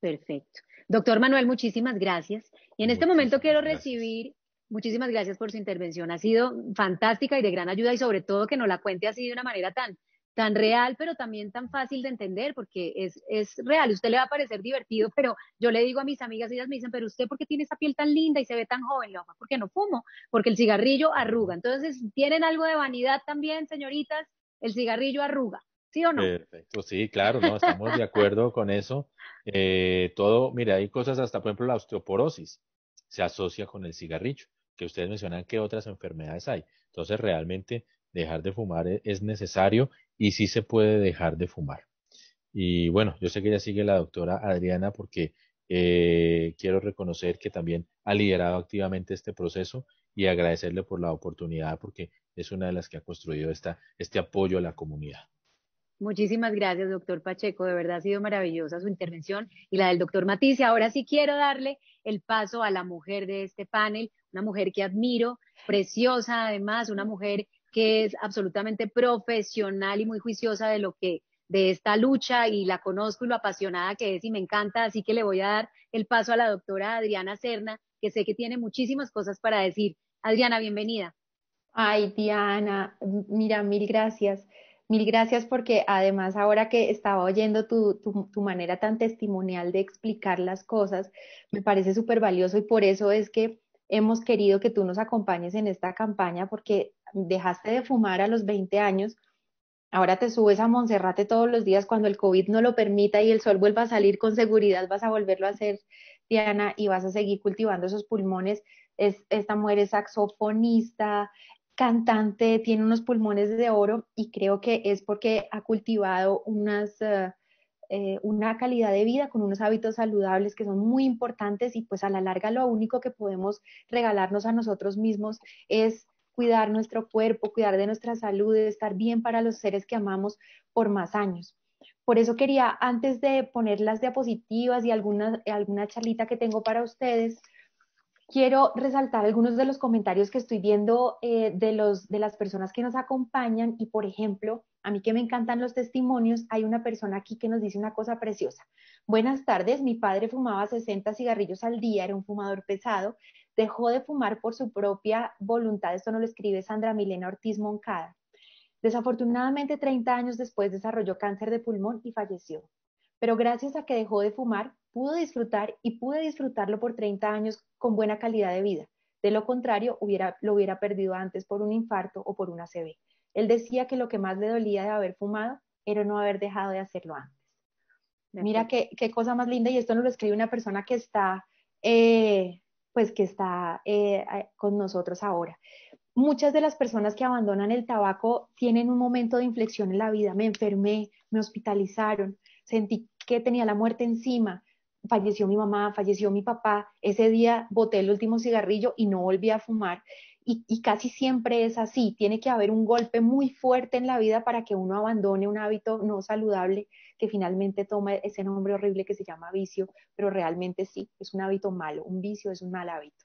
Perfecto. Doctor Manuel, muchísimas gracias. Y en este momento quiero recibir, muchísimas gracias por su intervención. Ha sido fantástica y de gran ayuda y sobre todo que nos la cuente así de una manera tan, tan real, pero también tan fácil de entender, porque es, es real. Usted le va a parecer divertido, pero yo le digo a mis amigas, y ellas me dicen, pero usted, ¿por qué tiene esa piel tan linda y se ve tan joven? loco? Pues, porque no fumo, porque el cigarrillo arruga. Entonces, ¿tienen algo de vanidad también, señoritas? El cigarrillo arruga. ¿Sí o no? Perfecto, sí, claro, no, estamos de acuerdo con eso. Eh, todo, mira, hay cosas hasta, por ejemplo, la osteoporosis se asocia con el cigarrillo, que ustedes mencionan que otras enfermedades hay. Entonces, realmente dejar de fumar e, es necesario y sí se puede dejar de fumar. Y bueno, yo sé que ya sigue la doctora Adriana porque eh, quiero reconocer que también ha liderado activamente este proceso y agradecerle por la oportunidad porque es una de las que ha construido esta, este apoyo a la comunidad. Muchísimas gracias, doctor Pacheco. De verdad ha sido maravillosa su intervención y la del doctor Matiz. ahora sí quiero darle el paso a la mujer de este panel, una mujer que admiro, preciosa además, una mujer que es absolutamente profesional y muy juiciosa de lo que de esta lucha y la conozco y lo apasionada que es y me encanta, así que le voy a dar el paso a la doctora Adriana Cerna, que sé que tiene muchísimas cosas para decir. Adriana, bienvenida. Ay, Diana, mira, mil gracias. Mil gracias porque además ahora que estaba oyendo tu, tu manera tan testimonial de explicar las cosas, me parece súper valioso y por eso es que hemos querido que tú nos acompañes en esta campaña porque dejaste de fumar a los 20 años, ahora te subes a Monserrate todos los días cuando el COVID no lo permita y el sol vuelva a salir con seguridad, vas a volverlo a hacer, Diana, y vas a seguir cultivando esos pulmones. esta mujer es saxofonista, cantante, tiene unos pulmones de oro y creo que es porque ha cultivado unas, eh, eh, una calidad de vida con unos hábitos saludables que son muy importantes y pues a la larga lo único que podemos regalarnos a nosotros mismos es cuidar nuestro cuerpo, cuidar de nuestra salud, de estar bien para los seres que amamos por más años. Por eso quería, antes de poner las diapositivas y alguna, alguna charlita que tengo para ustedes, quiero resaltar algunos de los comentarios que estoy viendo eh, de, los, de las personas que nos acompañan y, por ejemplo, a mí que me encantan los testimonios, hay una persona aquí que nos dice una cosa preciosa. Buenas tardes, mi padre fumaba 60 cigarrillos al día, era un fumador pesado dejó de fumar por su propia voluntad. Esto no lo escribe Sandra Milena Ortiz Moncada. Desafortunadamente, 30 años después desarrolló cáncer de pulmón y falleció. Pero gracias a que dejó de fumar, pudo disfrutar y pude disfrutarlo por 30 años con buena calidad de vida. De lo contrario, hubiera, lo hubiera perdido antes por un infarto o por una CB. Él decía que lo que más le dolía de haber fumado era no haber dejado de hacerlo antes. Mira qué, cosa más linda, y esto no lo escribe una persona que está eh, pues que está eh, con nosotros ahora. Muchas de las personas que abandonan el tabaco tienen un momento de inflexión en la vida. Me enfermé, me hospitalizaron, sentí que tenía la muerte encima, falleció mi mamá, falleció mi papá, ese día boté el último cigarrillo y no volví a fumar. y, casi siempre es así, tiene que haber un golpe muy fuerte en la vida para que uno abandone un hábito no saludable que finalmente toma ese nombre horrible que se llama vicio, pero realmente sí, es un hábito malo, un vicio es un mal hábito.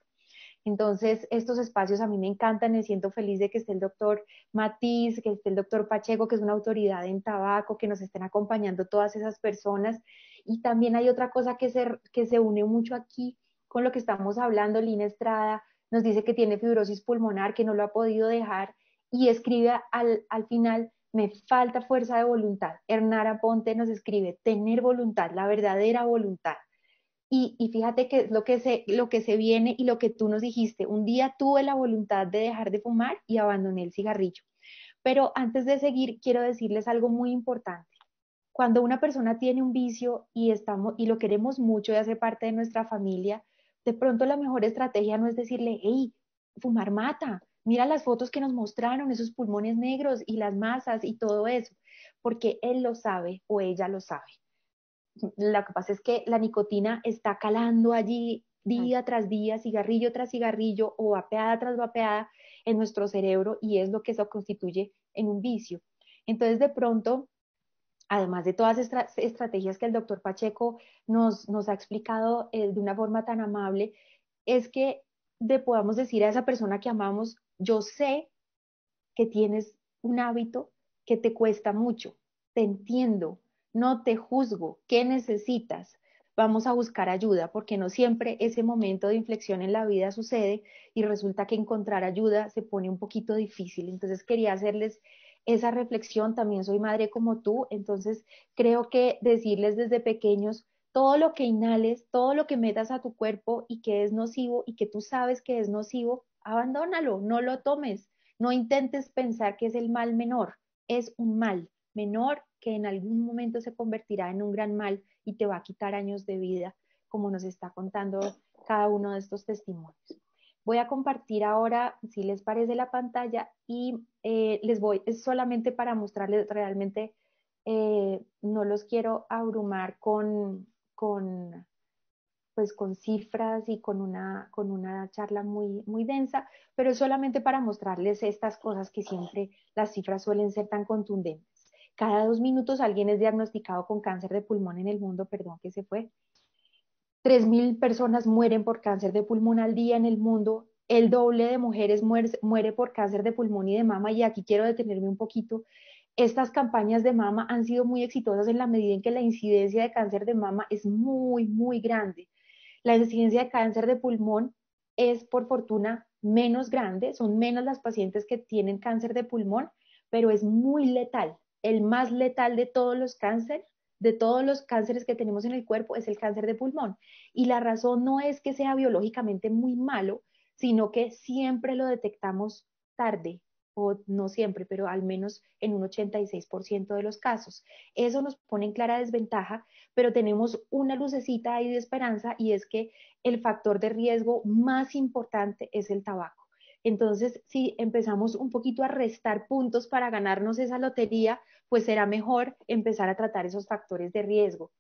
Entonces, estos espacios a mí me encantan, me siento feliz de que esté el doctor Matiz, que esté el doctor Pacheco, que es una autoridad en tabaco, que nos estén acompañando todas esas personas. Y también hay otra cosa que se, que se une mucho aquí con lo que estamos hablando, Lina Estrada nos dice que tiene fibrosis pulmonar, que no lo ha podido dejar y escribe al, al final me falta fuerza de voluntad. Hernara Ponte nos escribe, tener voluntad, la verdadera voluntad. Y, fíjate que es lo que, se, lo que se viene y lo que tú nos dijiste. Un día tuve la voluntad de dejar de fumar y abandoné el cigarrillo. Pero antes de seguir, quiero decirles algo muy importante. Cuando una persona tiene un vicio y, estamos, y lo queremos mucho y hace parte de nuestra familia, de pronto la mejor estrategia no es decirle, hey, fumar mata, Mira las fotos que nos mostraron, esos pulmones negros y las masas y todo eso, porque él lo sabe o ella lo sabe. Lo que pasa es que la nicotina está calando allí día tras día, cigarrillo tras cigarrillo o vapeada tras vapeada en nuestro cerebro y es lo que eso constituye en un vicio. Entonces, de pronto, además de todas estas estrategias que el doctor Pacheco nos, nos ha explicado eh, de una forma tan amable, es que le podamos decir a esa persona que amamos, yo sé que tienes un hábito que te cuesta mucho, te entiendo, no te juzgo, ¿qué necesitas? Vamos a buscar ayuda, porque no siempre ese momento de inflexión en la vida sucede y resulta que encontrar ayuda se pone un poquito difícil. Entonces quería hacerles esa reflexión, también soy madre como tú, entonces creo que decirles desde pequeños, todo lo que inhales, todo lo que metas a tu cuerpo y que es nocivo y que tú sabes que es nocivo, abandónalo, no lo tomes, no intentes pensar que es el mal menor, es un mal menor que en algún momento se convertirá en un gran mal y te va a quitar años de vida, como nos está contando cada uno de estos testimonios. Voy a compartir ahora, si les parece, la pantalla y eh, les voy, es solamente para mostrarles realmente, eh, no los quiero abrumar con, con pues con cifras y con una, con una charla muy, muy densa, pero solamente para mostrarles estas cosas que siempre las cifras suelen ser tan contundentes. Cada dos minutos alguien es diagnosticado con cáncer de pulmón en el mundo, perdón que se fue. 3.000 personas mueren por cáncer de pulmón al día en el mundo. El doble de mujeres muere por cáncer de pulmón y de mama. Y aquí quiero detenerme un poquito estas campañas de mama han sido muy exitosas en la medida en que la incidencia de cáncer de mama es muy, muy grande. La incidencia de cáncer de pulmón es, por fortuna, menos grande, son menos las pacientes que tienen cáncer de pulmón, pero es muy letal. El más letal de todos los cánceres, de todos los cánceres que tenemos en el cuerpo, es el cáncer de pulmón. Y la razón no es que sea biológicamente muy malo, sino que siempre lo detectamos tarde, o no siempre, pero al menos en un 86% de los casos. Eso nos pone en clara desventaja, pero tenemos una lucecita ahí de esperanza y es que el factor de riesgo más importante es el tabaco. Entonces, si empezamos un poquito a restar puntos para ganarnos esa lotería, pues será mejor empezar a tratar esos factores de riesgo.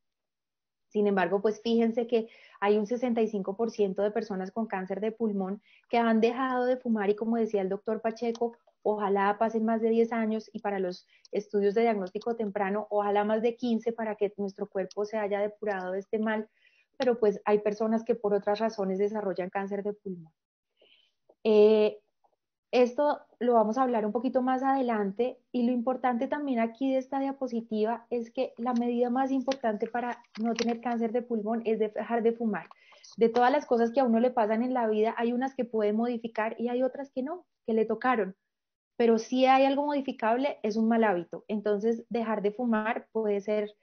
Sin embargo, pues fíjense que hay un 65% de personas con cáncer de pulmón que han dejado de fumar y como decía el doctor Pacheco, ojalá pasen más de 10 años y para los estudios de diagnóstico temprano, ojalá más de 15 para que nuestro cuerpo se haya depurado de este mal, pero pues hay personas que por otras razones desarrollan cáncer de pulmón. Eh, esto lo vamos a hablar un poquito más adelante y lo importante también aquí de esta diapositiva es que la medida más importante para no tener cáncer de pulmón es dejar de fumar. De todas las cosas que a uno le pasan en la vida, hay unas que puede modificar y hay otras que no, que le tocaron. Pero si hay algo modificable, es un mal hábito. Entonces, dejar de fumar puede ser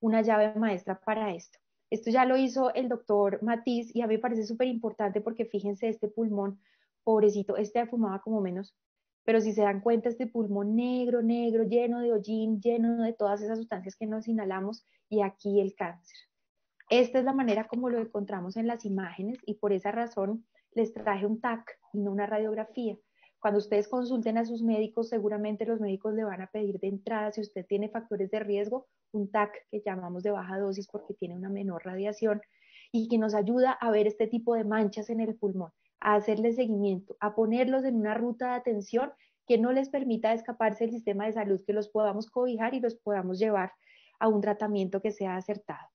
una llave maestra para esto. Esto ya lo hizo el doctor Matiz y a mí me parece súper importante porque fíjense, este pulmón, pobrecito, este fumaba como menos, pero si se dan cuenta, este pulmón negro, negro, lleno de hollín, lleno de todas esas sustancias que nos inhalamos y aquí el cáncer. Esta es la manera como lo encontramos en las imágenes y por esa razón les traje un TAC y no una radiografía, cuando ustedes consulten a sus médicos, seguramente los médicos le van a pedir de entrada, si usted tiene factores de riesgo, un TAC que llamamos de baja dosis porque tiene una menor radiación y que nos ayuda a ver este tipo de manchas en el pulmón, a hacerle seguimiento, a ponerlos en una ruta de atención que no les permita escaparse del sistema de salud, que los podamos cobijar y los podamos llevar a un tratamiento que sea acertado.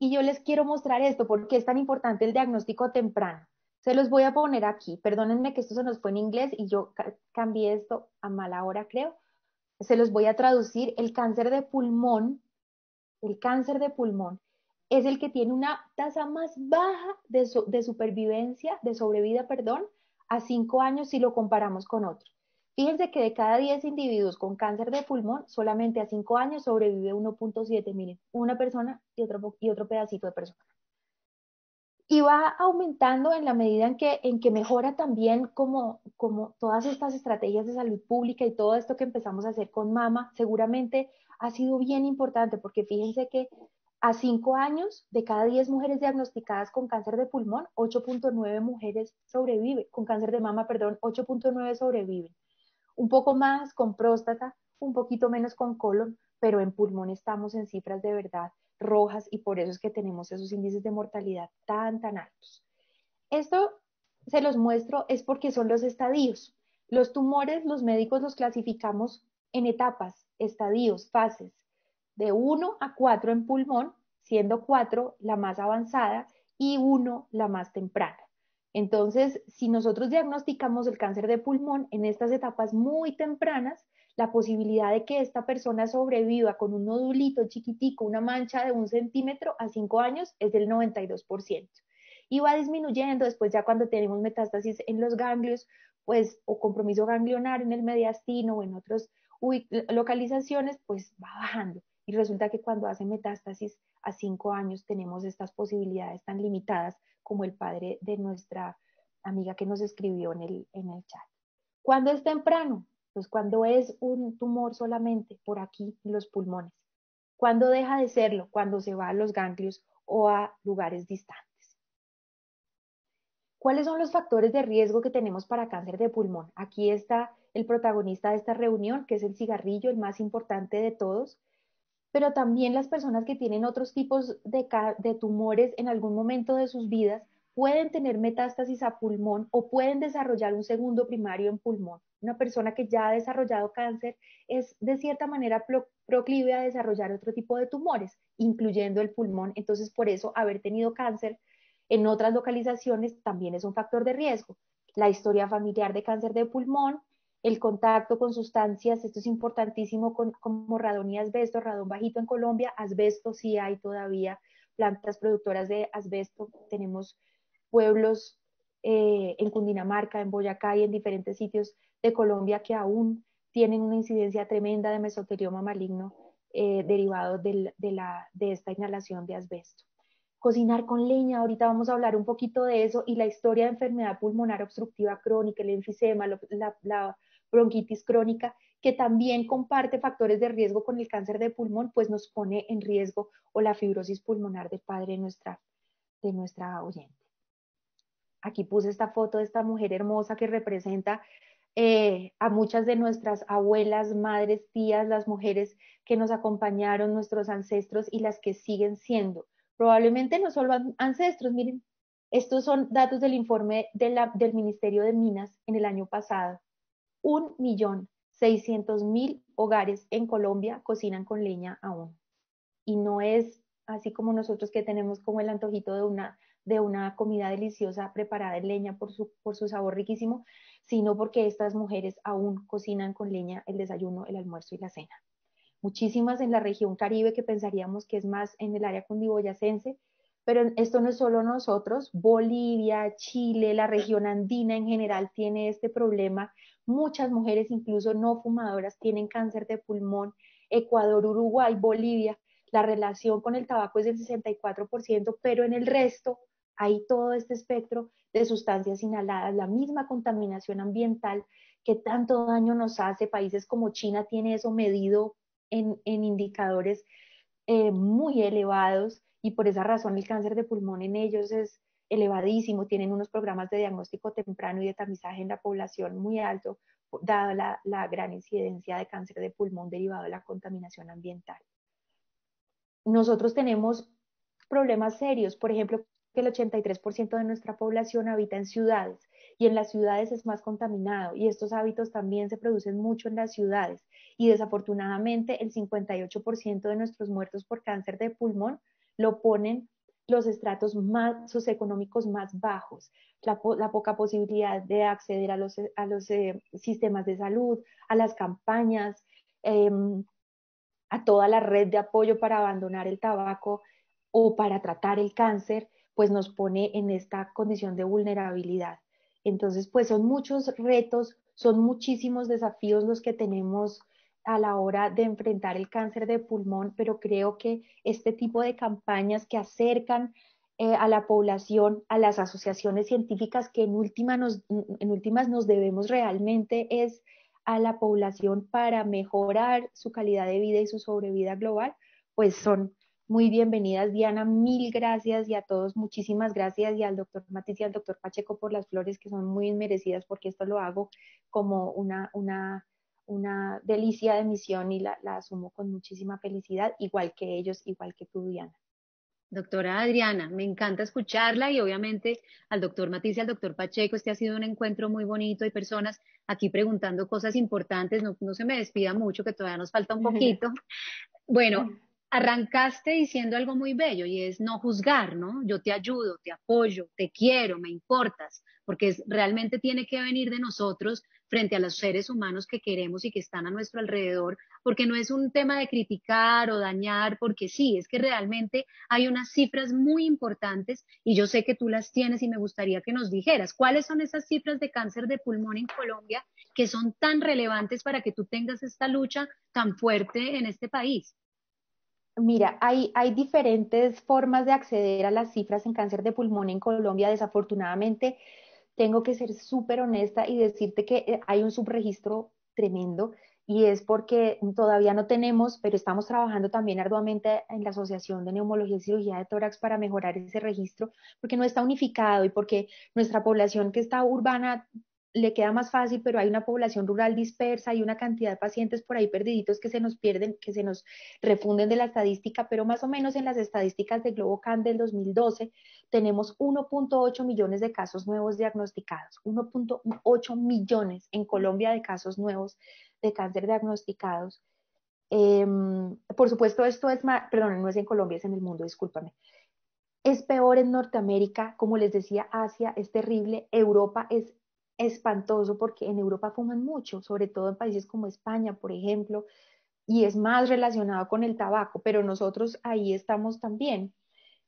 Y yo les quiero mostrar esto, porque es tan importante el diagnóstico temprano. Se los voy a poner aquí. Perdónenme que esto se nos fue en inglés y yo cambié esto a mala hora, creo. Se los voy a traducir. El cáncer de pulmón, el cáncer de pulmón es el que tiene una tasa más baja de, supervivencia, de sobrevida, perdón, a cinco años si lo comparamos con otros. Fíjense que de cada diez individuos con cáncer de pulmón, solamente a cinco años sobrevive 1.7, miren, una persona y otro, y otro pedacito de persona y va aumentando en la medida en que, mejora también como, todas estas estrategias de salud pública y todo esto que empezamos a hacer con mama, seguramente ha sido bien importante porque fíjense que a cinco años de cada diez mujeres diagnosticadas con cáncer de pulmón, 8.9 mujeres sobreviven, con cáncer de mama, perdón, 8.9 sobreviven. Un poco más con próstata, un poquito menos con colon, pero en pulmón estamos en cifras de verdad rojas y por eso es que tenemos esos índices de mortalidad tan, tan altos. Esto se los muestro es porque son los estadios. Los tumores, los médicos los clasificamos en etapas, estadios, fases, de 1 a 4 en pulmón, siendo 4 la más avanzada y 1 la más temprana. Entonces, si nosotros diagnosticamos el cáncer de pulmón en estas etapas muy tempranas, la posibilidad de que esta persona sobreviva con un nodulito chiquitico, una mancha de un centímetro a cinco años es del 92%. Y va disminuyendo después ya cuando tenemos metástasis en los ganglios, pues o compromiso ganglionar en el mediastino o en otras localizaciones, pues va bajando. Y resulta que cuando hace metástasis a cinco años tenemos estas posibilidades tan limitadas como el padre de nuestra amiga que nos escribió en el, en el chat. ¿Cuándo es temprano? Pues cuando es un tumor solamente por aquí en los pulmones. Cuando deja de serlo, cuando se va a los ganglios o a lugares distantes. ¿Cuáles son los factores de riesgo que tenemos para cáncer de pulmón? Aquí está el protagonista de esta reunión, que es el cigarrillo, el más importante de todos, pero también las personas que tienen otros tipos de tumores en algún momento de sus vidas pueden tener metástasis a pulmón o pueden desarrollar un segundo primario en pulmón. Una persona que ya ha desarrollado cáncer es de cierta manera proclive a desarrollar otro tipo de tumores, incluyendo el pulmón. Entonces, por eso haber tenido cáncer en otras localizaciones también es un factor de riesgo. La historia familiar de cáncer de pulmón, el contacto con sustancias, esto es importantísimo, con, como radón y asbesto, radón bajito en Colombia, asbesto sí hay todavía, plantas productoras de asbesto, tenemos pueblos eh, en Cundinamarca, en Boyacá y en diferentes sitios de Colombia que aún tienen una incidencia tremenda de mesotelioma maligno eh, derivado de, de esta inhalación de asbesto. Cocinar con leña, ahorita vamos a hablar un poquito de eso y la historia de enfermedad pulmonar obstructiva crónica, el enfisema, la, bronquitis crónica, que también comparte factores de riesgo con el cáncer de pulmón, pues nos pone en riesgo o la fibrosis pulmonar del padre nuestra, de nuestra oyente aquí puse esta foto de esta mujer hermosa que representa eh, a muchas de nuestras abuelas, madres, tías, las mujeres que nos acompañaron, nuestros ancestros y las que siguen siendo. Probablemente no solo ancestros, miren, estos son datos del informe del Ministerio de Minas en el año pasado. Un millón seiscientos mil hogares en Colombia cocinan con leña aún. Y no es así como nosotros que tenemos como el antojito de una de una comida deliciosa preparada en leña por su, por su sabor riquísimo, sino porque estas mujeres aún cocinan con leña el desayuno, el almuerzo y la cena. Muchísimas en la región caribe que pensaríamos que es más en el área cundiboyacense, pero esto no es solo nosotros, Bolivia, Chile, la región andina en general tiene este problema. Muchas mujeres, incluso no fumadoras, tienen cáncer de pulmón. Ecuador, Uruguay, Bolivia, la relación con el tabaco es del 64%, pero en el resto hay todo este espectro de sustancias inhaladas, la misma contaminación ambiental que tanto daño nos hace. Países como China tiene eso medido en, indicadores eh, muy elevados y por esa razón el cáncer de pulmón en ellos es elevadísimo. Tienen unos programas de diagnóstico temprano y de tamizaje en la población muy alto, dada la gran incidencia de cáncer de pulmón derivado de la contaminación ambiental. Nosotros tenemos problemas serios, por ejemplo, el 83% de nuestra población habita en ciudades y en las ciudades es más contaminado y estos hábitos también se producen mucho en las ciudades y desafortunadamente el 58% de nuestros muertos por cáncer de pulmón lo ponen los estratos más, socioeconómicos más bajos, la, poca posibilidad de acceder a los, a los eh, sistemas de salud, a las campañas, em, a toda la red de apoyo para abandonar el tabaco o para tratar el cáncer pues nos pone en esta condición de vulnerabilidad. Entonces, pues son muchos retos, son muchísimos desafíos los que tenemos a la hora de enfrentar el cáncer de pulmón, pero creo que este tipo de campañas que acercan eh, a la población, a las asociaciones científicas que en, última nos, en últimas nos debemos realmente es a la población para mejorar su calidad de vida y su sobrevida global, pues son muy bienvenidas, Diana. Mil gracias y a todos muchísimas gracias y al doctor Matiz y al doctor Pacheco por las flores que son muy merecidas porque esto lo hago como una, una, una delicia de misión y la, la asumo con muchísima felicidad, igual que ellos, igual que tú, Diana. Doctora Adriana, me encanta escucharla y obviamente al doctor Matiz y al doctor Pacheco, este ha sido un encuentro muy bonito hay personas aquí preguntando cosas importantes, no, no se me despida mucho que todavía nos falta un poquito. Bueno, arrancaste diciendo algo muy bello y es no juzgar, ¿no? Yo te ayudo, te apoyo, te quiero, me importas, porque realmente tiene que venir de nosotros frente a los seres humanos que queremos y que están a nuestro alrededor, porque no es un tema de criticar o dañar, porque sí, es que realmente hay unas cifras muy importantes y yo sé que tú las tienes y me gustaría que nos dijeras cuáles son esas cifras de cáncer de pulmón en Colombia que son tan relevantes para que tú tengas esta lucha tan fuerte en este país. Mira, hay, diferentes formas de acceder a las cifras en cáncer de pulmón en Colombia. Desafortunadamente, tengo que ser súper honesta y decirte que eh, hay un subregistro tremendo y es porque todavía no tenemos, pero estamos trabajando también arduamente en la Asociación de Neumología y Cirugía de Tórax para mejorar ese registro, porque no está unificado y porque nuestra población que está urbana le queda más fácil, pero hay una población rural dispersa, hay una cantidad de pacientes por ahí perdiditos que se nos pierden, que se nos refunden de la estadística, pero más o menos en las estadísticas de GloboCan del 2012 tenemos 1.8 millones de casos nuevos diagnosticados, 1.8 millones en Colombia de casos nuevos de cáncer diagnosticados. Em, por supuesto, esto es más, perdón, no es en Colombia, es en el mundo, discúlpame. Es peor en Norteamérica, como les decía, Asia es terrible, Europa es espantoso porque en Europa fuman mucho, sobre todo en países como España, por ejemplo, y es más relacionado con el tabaco, pero nosotros ahí estamos también.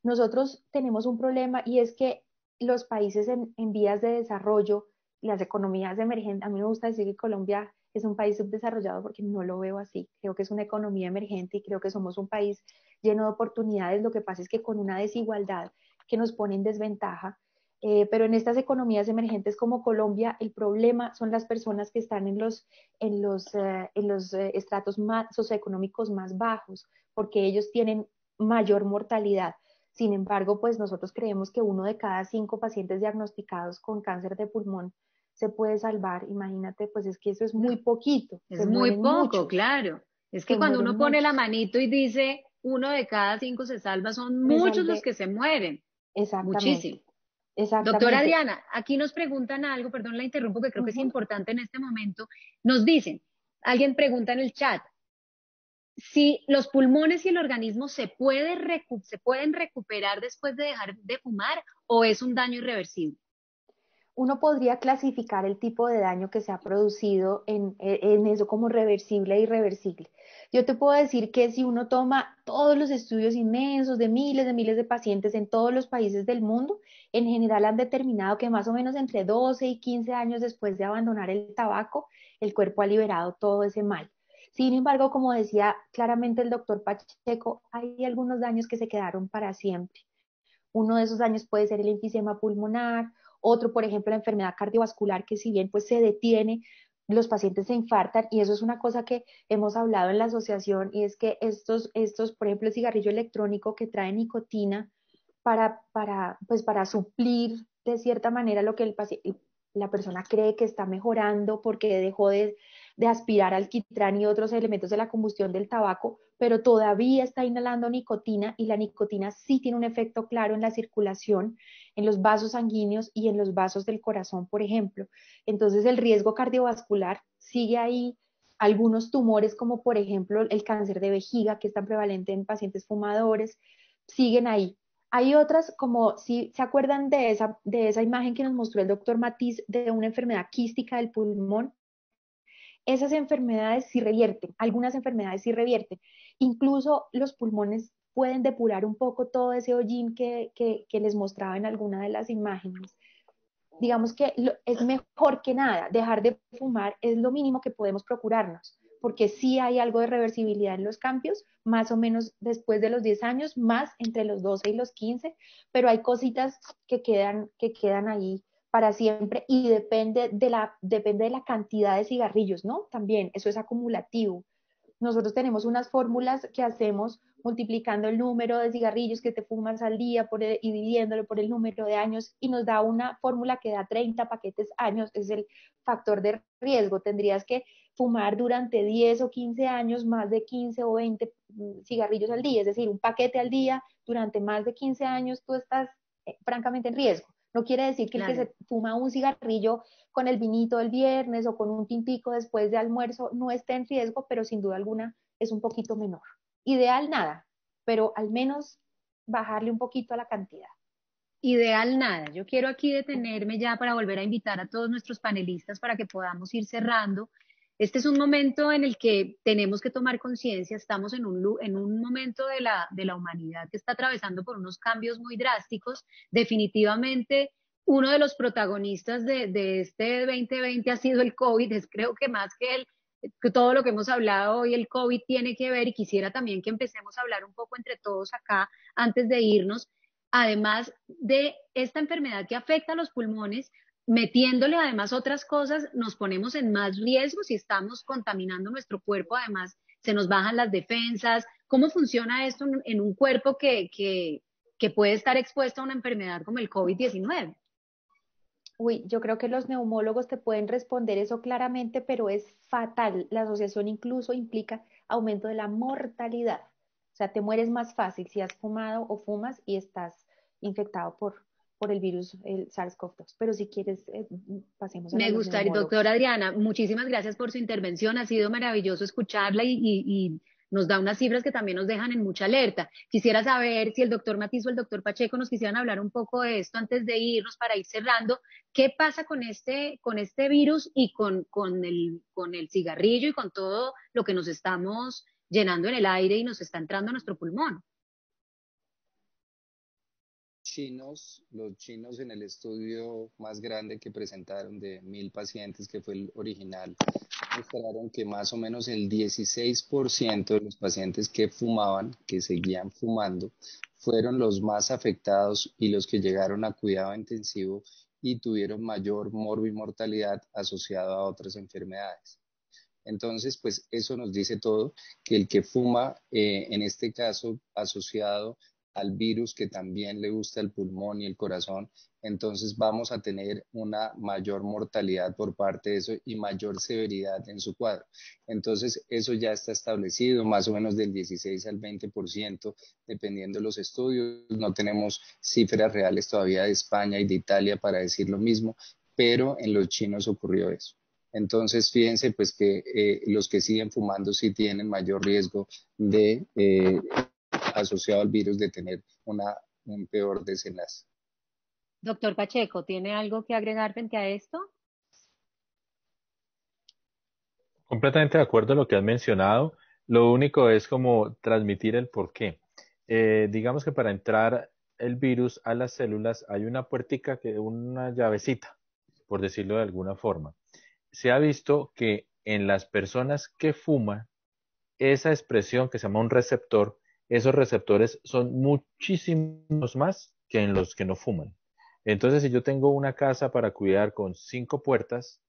Nosotros tenemos un problema y es que los países en, vías de desarrollo, las economías emergentes, a mí me gusta decir que Colombia es un país subdesarrollado porque no lo veo así. Creo que es una economía emergente y creo que somos un país lleno de oportunidades. Lo que pasa es que con una desigualdad que nos pone en desventaja, eh, pero en estas economías emergentes como Colombia, el problema son las personas que están en los, en los, eh, en los eh, estratos socioeconómicos más bajos, porque ellos tienen mayor mortalidad. Sin embargo, pues nosotros creemos que uno de cada cinco pacientes diagnosticados con cáncer de pulmón se puede salvar. Imagínate, pues es que eso es muy poquito. Es muy poco, claro. Es que cuando uno pone la manito y dice uno de cada cinco se salva, son muchos los que se mueren. Exactamente. Muchísimo. Doctora Adriana, aquí nos preguntan algo, perdón la interrumpo, que creo que es importante en este momento. Nos dicen, alguien pregunta en el chat, si los pulmones y el organismo se, se pueden recuperar después de dejar de fumar o es un daño irreversible. Uno podría clasificar el tipo de daño que se ha producido en, en eso como reversible e irreversible. Yo te puedo decir que si uno toma todos los estudios inmensos de miles de miles de pacientes en todos los países del mundo, en general han determinado que más o menos entre 12 y 15 años después de abandonar el tabaco, el cuerpo ha liberado todo ese mal. Sin embargo, como decía claramente el doctor Pacheco, hay algunos daños que se quedaron para siempre. Uno de esos daños puede ser el enfisema pulmonar, otro, por ejemplo, la enfermedad cardiovascular, que si bien pues se detiene, los pacientes se infartan y eso es una cosa que hemos hablado en la asociación y es que estos, estos por ejemplo, el cigarrillo electrónico que trae nicotina para, para, pues para suplir de cierta manera lo que el la persona cree que está mejorando porque dejó de, de aspirar alquitrán y otros elementos de la combustión del tabaco, pero todavía está inhalando nicotina y la nicotina sí tiene un efecto claro en la circulación, en los vasos sanguíneos y en los vasos del corazón, por ejemplo. Entonces el riesgo cardiovascular sigue ahí. Algunos tumores, como por ejemplo el cáncer de vejiga, que es tan prevalente en pacientes fumadores, siguen ahí. Hay otras, como si se acuerdan de esa, de esa imagen que nos mostró el doctor Matiz de una enfermedad quística del pulmón, esas enfermedades sí revierten, algunas enfermedades sí revierten. Incluso los pulmones pueden depurar un poco todo ese hollín que, les mostraba en alguna de las imágenes. Digamos que es mejor que nada, dejar de fumar es lo mínimo que podemos procurarnos, porque sí hay algo de reversibilidad en los cambios, más o menos después de los 10 años, más entre los 12 y los 15, pero hay cositas que quedan, que quedan ahí para siempre y depende de la, depende de la cantidad de cigarrillos, ¿no? También eso es acumulativo. Nosotros tenemos unas fórmulas que hacemos multiplicando el número de cigarrillos que te fumas al día por e, y dividiéndolo por el número de años y nos da una fórmula que da 30 paquetes años, es el factor de riesgo. Tendrías que fumar durante 10 o 15 años más de 15 o 20 mm, cigarrillos al día, es decir, un paquete al día durante más de 15 años tú estás eh, francamente en riesgo. No quiere decir que el que se fuma un cigarrillo con el vinito del viernes o con un tintico después de almuerzo no esté en riesgo, pero sin duda alguna es un poquito menor. Ideal nada, pero al menos bajarle un poquito a la cantidad. Ideal nada. Yo quiero aquí detenerme ya para volver a invitar a todos nuestros panelistas para que podamos ir cerrando este es un momento en el que tenemos que tomar conciencia, estamos en un, en un momento de la, humanidad que está atravesando por unos cambios muy drásticos. Definitivamente, uno de los protagonistas de, este 2020 ha sido el COVID, es creo que más que que todo lo que hemos hablado hoy, el COVID tiene que ver y quisiera también que empecemos a hablar un poco entre todos acá antes de irnos, además de esta enfermedad que afecta a los pulmones, metiéndole además otras cosas, nos ponemos en más riesgo si estamos contaminando nuestro cuerpo, además se nos bajan las defensas. ¿Cómo funciona esto en un cuerpo que puede estar expuesto a una enfermedad como el COVID-19? Uy, yo creo que los neumólogos te pueden responder eso claramente, pero es fatal. La asociación incluso implica aumento de la mortalidad. O sea, te mueres más fácil si has fumado o fumas y estás infectado por, por el virus, el SARS-CoV-2. Pero si quieres, eh, pasemos a Me gustaría, doctora Adriana, muchísimas gracias por su intervención. Ha sido maravilloso escucharla y, nos da unas cifras que también nos dejan en mucha alerta. Quisiera saber si el doctor Matiz o el doctor Pacheco nos quisieran hablar un poco de esto antes de irnos para ir cerrando. ¿Qué pasa con este, con este virus y con, con, el, con el cigarrillo y con todo lo que nos estamos llenando en el aire y nos está entrando a nuestro pulmón? chinos, los chinos en el estudio más grande que presentaron de mil pacientes, que fue el original, mostraron que más o menos el 16% de los pacientes que fumaban, que seguían fumando, fueron los más afectados y los que llegaron a cuidado intensivo y tuvieron mayor morbimortalidad asociado a otras enfermedades. Entonces, pues eso nos dice todo, que el que fuma, eh, en este caso asociado al virus que también le gusta el pulmón y el corazón, entonces vamos a tener una mayor mortalidad por parte de eso y mayor severidad en su cuadro. Entonces, eso ya está establecido, más o menos del 16 al 20%, dependiendo de los estudios. No tenemos cifras reales todavía de España y de Italia para decir lo mismo, pero en los chinos ocurrió eso. Entonces, fíjense pues que eh, los que siguen fumando sí tienen mayor riesgo de eh, asociado al virus de tener una, un peor desenlace. Doctor Pacheco, ¿tiene algo que agregar frente a esto? Completamente de acuerdo en lo que has mencionado. Lo único es como transmitir el porqué. Eh, digamos que para entrar el virus a las células hay una puertica, que, una llavecita, por decirlo de alguna forma. Se ha visto que en las personas que fuman, esa expresión que se llama un receptor esos receptores son muchísimos más que en los que no fuman. Entonces, si yo tengo una casa para cuidar con cinco puertas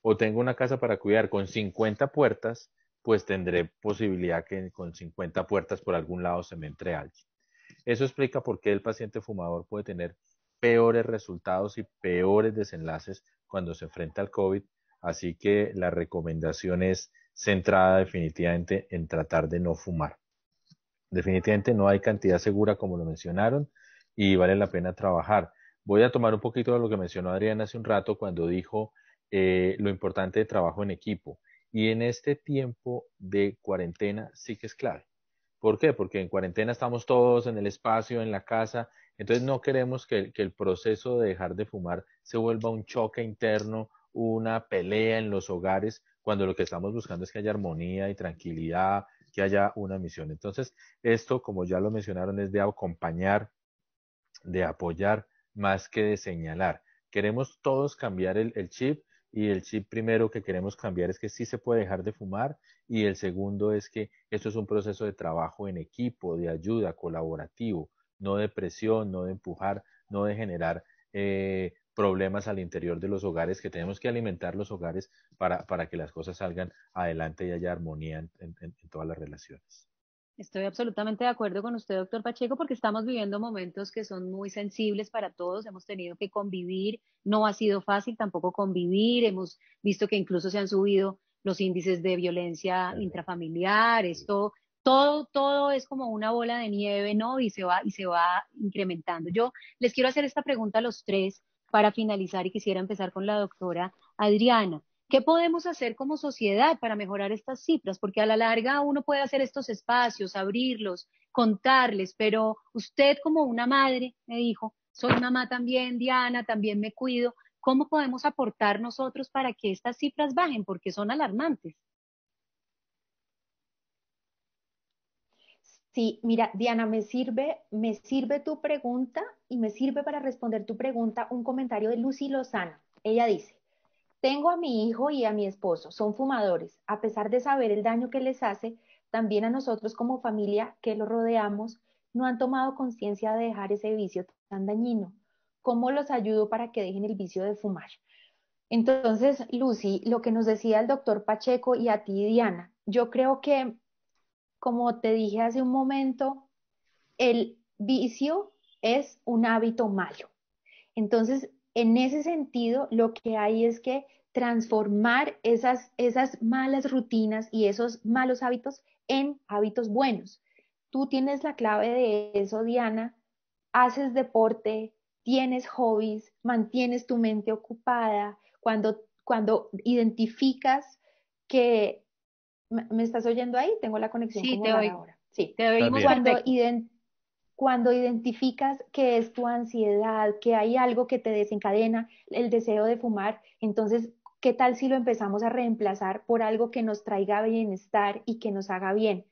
o tengo una casa para cuidar con 50 puertas, pues tendré posibilidad que con 50 puertas por algún lado se me entre alguien. Eso explica por qué el paciente fumador puede tener peores resultados y peores desenlaces cuando se enfrenta al COVID. Así que la recomendación es centrada definitivamente en tratar de no fumar definitivamente no hay cantidad segura como lo mencionaron y vale la pena trabajar. Voy a tomar un poquito de lo que mencionó Adrián hace un rato cuando dijo eh, lo importante de trabajo en equipo. Y en este tiempo de cuarentena sí que es clave. ¿Por qué? Porque en cuarentena estamos todos en el espacio, en la casa, entonces no queremos que el proceso de dejar de fumar se vuelva un choque interno, una pelea en los hogares, cuando lo que estamos buscando es que haya armonía y tranquilidad, que haya una misión. Entonces, esto, como ya lo mencionaron, es de acompañar, de apoyar, más que de señalar. Queremos todos cambiar el, chip y el chip primero que queremos cambiar es que sí se puede dejar de fumar y el segundo es que esto es un proceso de trabajo en equipo, de ayuda, colaborativo, no de presión, no de empujar, no de generar eh, problemas al interior de los hogares, que tenemos que alimentar los hogares para, que las cosas salgan adelante y haya armonía en, todas las relaciones. Estoy absolutamente de acuerdo con usted, doctor Pacheco, porque estamos viviendo momentos que son muy sensibles para todos. Hemos tenido que convivir, no ha sido fácil tampoco convivir. Hemos visto que incluso se han subido los índices de violencia intrafamiliar. Esto, todo, todo es como una bola de nieve, ¿no? Y se va, y se va incrementando. Yo les quiero hacer esta pregunta a los tres para finalizar y quisiera empezar con la doctora Adriana. ¿Qué podemos hacer como sociedad para mejorar estas cifras? Porque a la larga uno puede hacer estos espacios, abrirlos, contarles, pero usted como una madre me dijo, soy mamá también, Diana, también me cuido. ¿Cómo podemos aportar nosotros para que estas cifras bajen? Porque son alarmantes. Sí, mira, Diana, me sirve, me sirve tu pregunta y me sirve para responder tu pregunta un comentario de Lucy Lozano. Ella dice, tengo a mi hijo y a mi esposo, son fumadores. A pesar de saber el daño que les hace, también a nosotros como familia que los rodeamos, no han tomado conciencia de dejar ese vicio tan dañino. ¿Cómo los ayudo para que dejen el vicio de fumar? Entonces, Lucy, lo que nos decía el doctor Pacheco y a ti, Diana, yo creo que como te dije hace un momento, el vicio es un hábito malo. Entonces, en ese sentido, lo que hay es que transformar esas, esas malas rutinas y esos malos hábitos en hábitos buenos. Tú tienes la clave de eso, Diana. Haces deporte, tienes hobbies, mantienes tu mente ocupada. Cuando, cuando identificas que ¿Me estás oyendo ahí? Tengo la conexión. Sí, te oigo. Sí, te Cuando, cuando identificas que es tu ansiedad, que hay algo que te desencadena el deseo de fumar, entonces, ¿qué tal si lo empezamos a reemplazar por algo que nos traiga bienestar y que nos haga bien?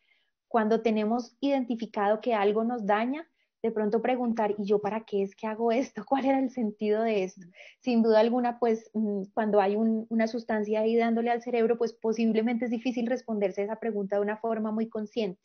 Cuando tenemos identificado que algo nos daña, de pronto preguntar, ¿y yo para qué es que hago esto? ¿Cuál era el sentido de esto? Sin duda alguna, pues mm, cuando hay una sustancia ahí dándole al cerebro, pues posiblemente es difícil responderse esa pregunta de una forma muy consciente,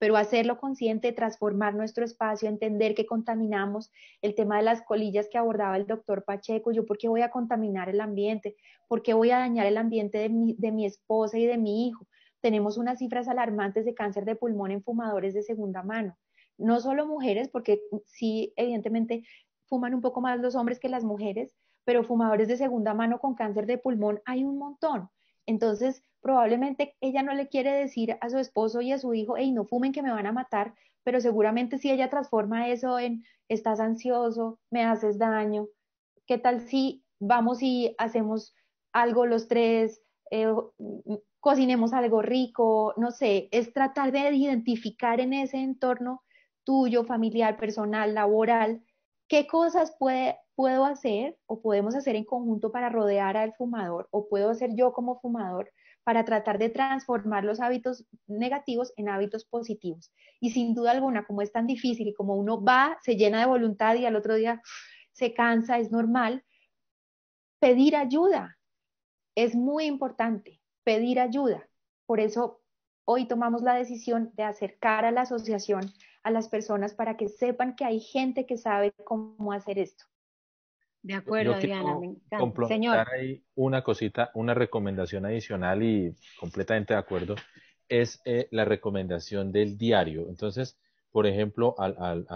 pero hacerlo consciente, transformar nuestro espacio, entender que contaminamos, el tema de las colillas que abordaba el doctor Pacheco, yo por qué voy a contaminar el ambiente, por qué voy a dañar el ambiente de mi, de mi esposa y de mi hijo. Tenemos unas cifras alarmantes de cáncer de pulmón en fumadores de segunda mano no solo mujeres, porque sí, evidentemente fuman un poco más los hombres que las mujeres, pero fumadores de segunda mano con cáncer de pulmón hay un montón. Entonces, probablemente ella no le quiere decir a su esposo y a su hijo, hey, no fumen que me van a matar, pero seguramente si ella transforma eso en, estás ansioso, me haces daño, ¿qué tal si vamos y hacemos algo los tres, eh, mm, cocinemos algo rico, no sé, es tratar de identificar en ese entorno tuyo, familiar, personal, laboral, ¿qué cosas puede, puedo hacer o podemos hacer en conjunto para rodear al fumador o puedo hacer yo como fumador para tratar de transformar los hábitos negativos en hábitos positivos? Y sin duda alguna, como es tan difícil y como uno va, se llena de voluntad y al otro día se cansa, es normal, pedir ayuda es muy importante, pedir ayuda. Por eso Hoy tomamos la decisión de acercar a la asociación a las personas para que sepan que hay gente que sabe cómo hacer esto. De acuerdo, Diana, Señor. una cosita, una recomendación adicional y completamente de acuerdo, es eh, la recomendación del diario. Entonces, por ejemplo, al,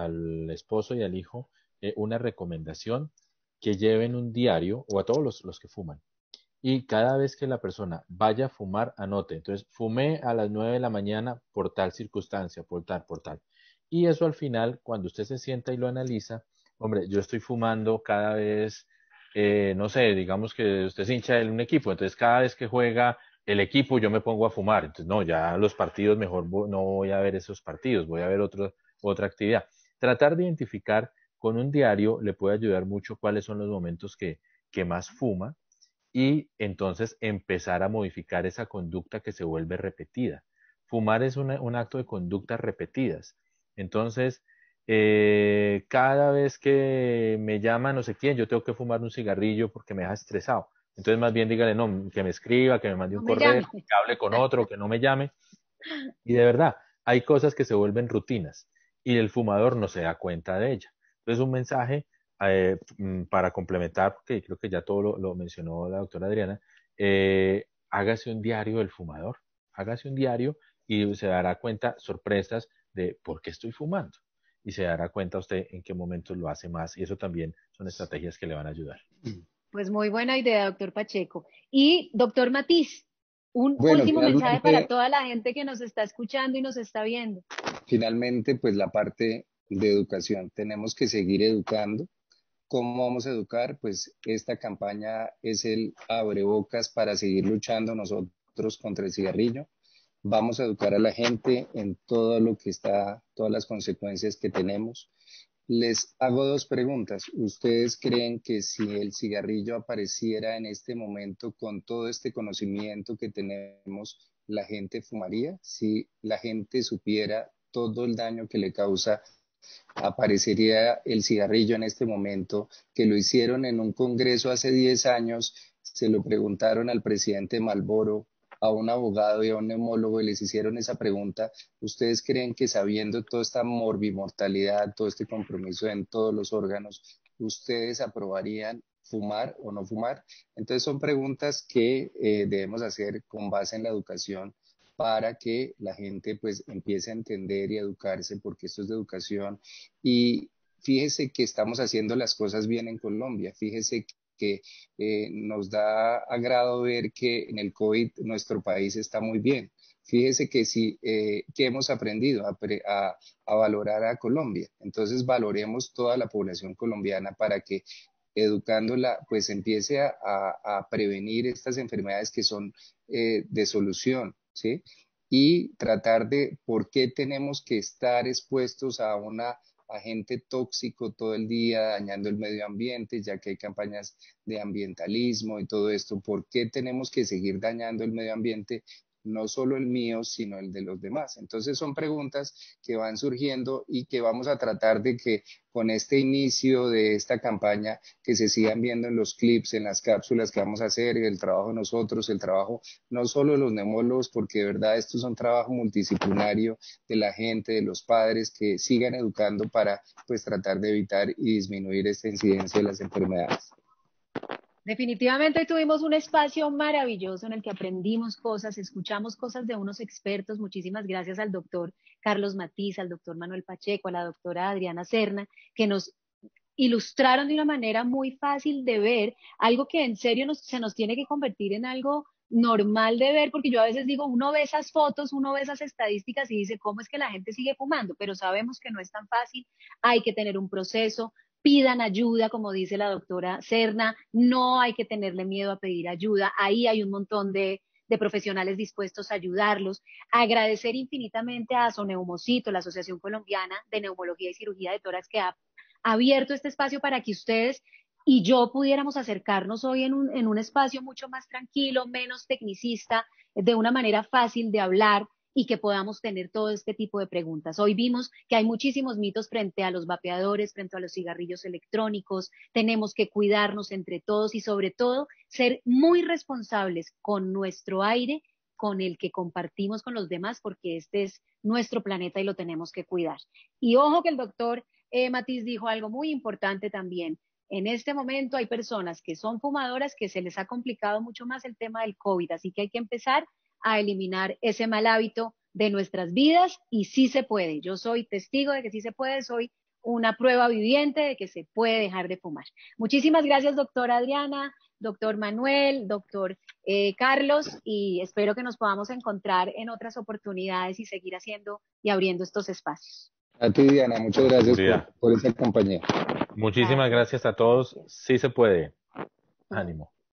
esposo y al hijo, eh, una recomendación que lleven un diario, o a todos los que fuman, y cada vez que la persona vaya a fumar, anote. Entonces, fumé a las 9 de la mañana por tal circunstancia, por tal, por tal. Y eso al final, cuando usted se sienta y lo analiza, hombre, yo estoy fumando cada vez, eh, no sé, digamos que usted se hincha en un equipo, entonces cada vez que juega el equipo yo me pongo a fumar. Entonces, no, ya los partidos mejor no voy a ver esos partidos, voy a ver otra otra actividad. Tratar de identificar con un diario le puede ayudar mucho cuáles son los momentos que, que más fuma y entonces empezar a modificar esa conducta que se vuelve repetida. Fumar es un acto de conductas repetidas. Entonces, eh, cada vez que me llama no sé quién, yo tengo que fumar un cigarrillo porque me deja estresado. Entonces, más bien dígale, no, que me escriba, que me mande un correo, que hable con otro, que no me llame. Y de verdad, hay cosas que se vuelven rutinas y el fumador no se da cuenta de ella. Entonces, un mensaje eh, mm, para complementar, porque creo que ya todo lo, mencionó la doctora Adriana, eh, hágase un diario del fumador, hágase un diario y se dará cuenta sorpresas de por qué estoy fumando y se dará cuenta usted en qué momento lo hace más y eso también son estrategias que le van a ayudar. Pues muy buena idea, doctor Pacheco. Y doctor Matiz, un último mensaje para toda la gente que nos está escuchando y nos está viendo. Finalmente, pues la parte de educación. Tenemos que seguir educando cómo vamos a educar, pues esta campaña es el abrebocas para seguir luchando nosotros contra el cigarrillo. Vamos a educar a la gente en todo lo que está, todas las consecuencias que tenemos. Les hago dos preguntas. ¿Ustedes creen que si el cigarrillo apareciera en este momento con todo este conocimiento que tenemos, la gente fumaría? Si la gente supiera todo el daño que le causa aparecería el cigarrillo en este momento, que lo hicieron en un congreso hace 10 años, se lo preguntaron al presidente Malboro, a un abogado y a un neumólogo y les hicieron esa pregunta, ¿ustedes creen que sabiendo toda esta morbimortalidad, todo este compromiso en todos los órganos, ustedes aprobarían fumar o no fumar? Entonces son preguntas que eh, debemos hacer con base en la educación para que la gente pues empiece a entender y educarse porque esto es de educación y fíjese que estamos haciendo las cosas bien en Colombia, fíjese que eh, nos da agrado ver que en el COVID nuestro país está muy bien. Fíjese que eh, que hemos aprendido a, valorar a Colombia. Entonces valoremos toda la población colombiana para que educándola pues empiece a, prevenir estas enfermedades que son eh, de solución ¿sí? Y tratar de por qué tenemos que estar expuestos a un agente tóxico todo el día, dañando el medio ambiente, ya que hay campañas de ambientalismo y todo esto. ¿Por qué tenemos que seguir dañando el medio ambiente no solo el mío, sino el de los demás. Entonces son preguntas que van surgiendo y que vamos a tratar de que con este inicio de esta campaña, que se sigan viendo en los clips, en las cápsulas que vamos a hacer, el trabajo de nosotros, el trabajo no solo de los neumólogos, porque de verdad esto es un trabajo multidisciplinario de la gente, de los padres, que sigan educando para pues tratar de evitar y disminuir esta incidencia de las enfermedades. Definitivamente tuvimos un espacio maravilloso en el que aprendimos cosas, escuchamos cosas de unos expertos. Muchísimas gracias al doctor Carlos Matiz, al doctor Manuel Pacheco, a la doctora Adriana Serna, que nos ilustraron de una manera muy fácil de ver, algo que en serio se nos tiene que convertir en algo normal de ver, porque yo a veces digo, uno ve esas fotos, uno ve esas estadísticas y dice, ¿cómo es que la gente sigue fumando? Pero sabemos que no es tan fácil, hay que tener un proceso, pidan ayuda, como dice la doctora Serna, no hay que tenerle miedo a pedir ayuda, ahí hay un montón de, profesionales dispuestos a ayudarlos. Agradecer infinitamente a Soneumocito, la Asociación Colombiana de Neumología y Cirugía de Tórax, que ha abierto este espacio para que ustedes y yo pudiéramos acercarnos hoy en un, en un espacio mucho más tranquilo, menos tecnicista, de una manera fácil de hablar y que podamos tener todo este tipo de preguntas. Hoy vimos que hay muchísimos mitos frente a los vapeadores, frente a los cigarrillos electrónicos, tenemos que cuidarnos entre todos y sobre todo ser muy responsables con nuestro aire, con el que compartimos con los demás, porque este es nuestro planeta y lo tenemos que cuidar. Y ojo que el doctor eh, Matiz dijo algo muy importante también. En este momento hay personas que son fumadoras que se les ha complicado mucho más el tema del COVID, así que hay que empezar a eliminar ese mal hábito de nuestras vidas y sí se puede. Yo soy testigo de que sí se puede, soy una prueba viviente de que se puede dejar de fumar. Muchísimas gracias, doctora Adriana, doctor Manuel, doctor eh, Carlos, y espero que nos podamos encontrar en otras oportunidades y seguir haciendo y abriendo estos espacios. A ti, Diana, muchas gracias por, esta compañía. Muchísimas gracias a todos. Sí se puede. Ánimo.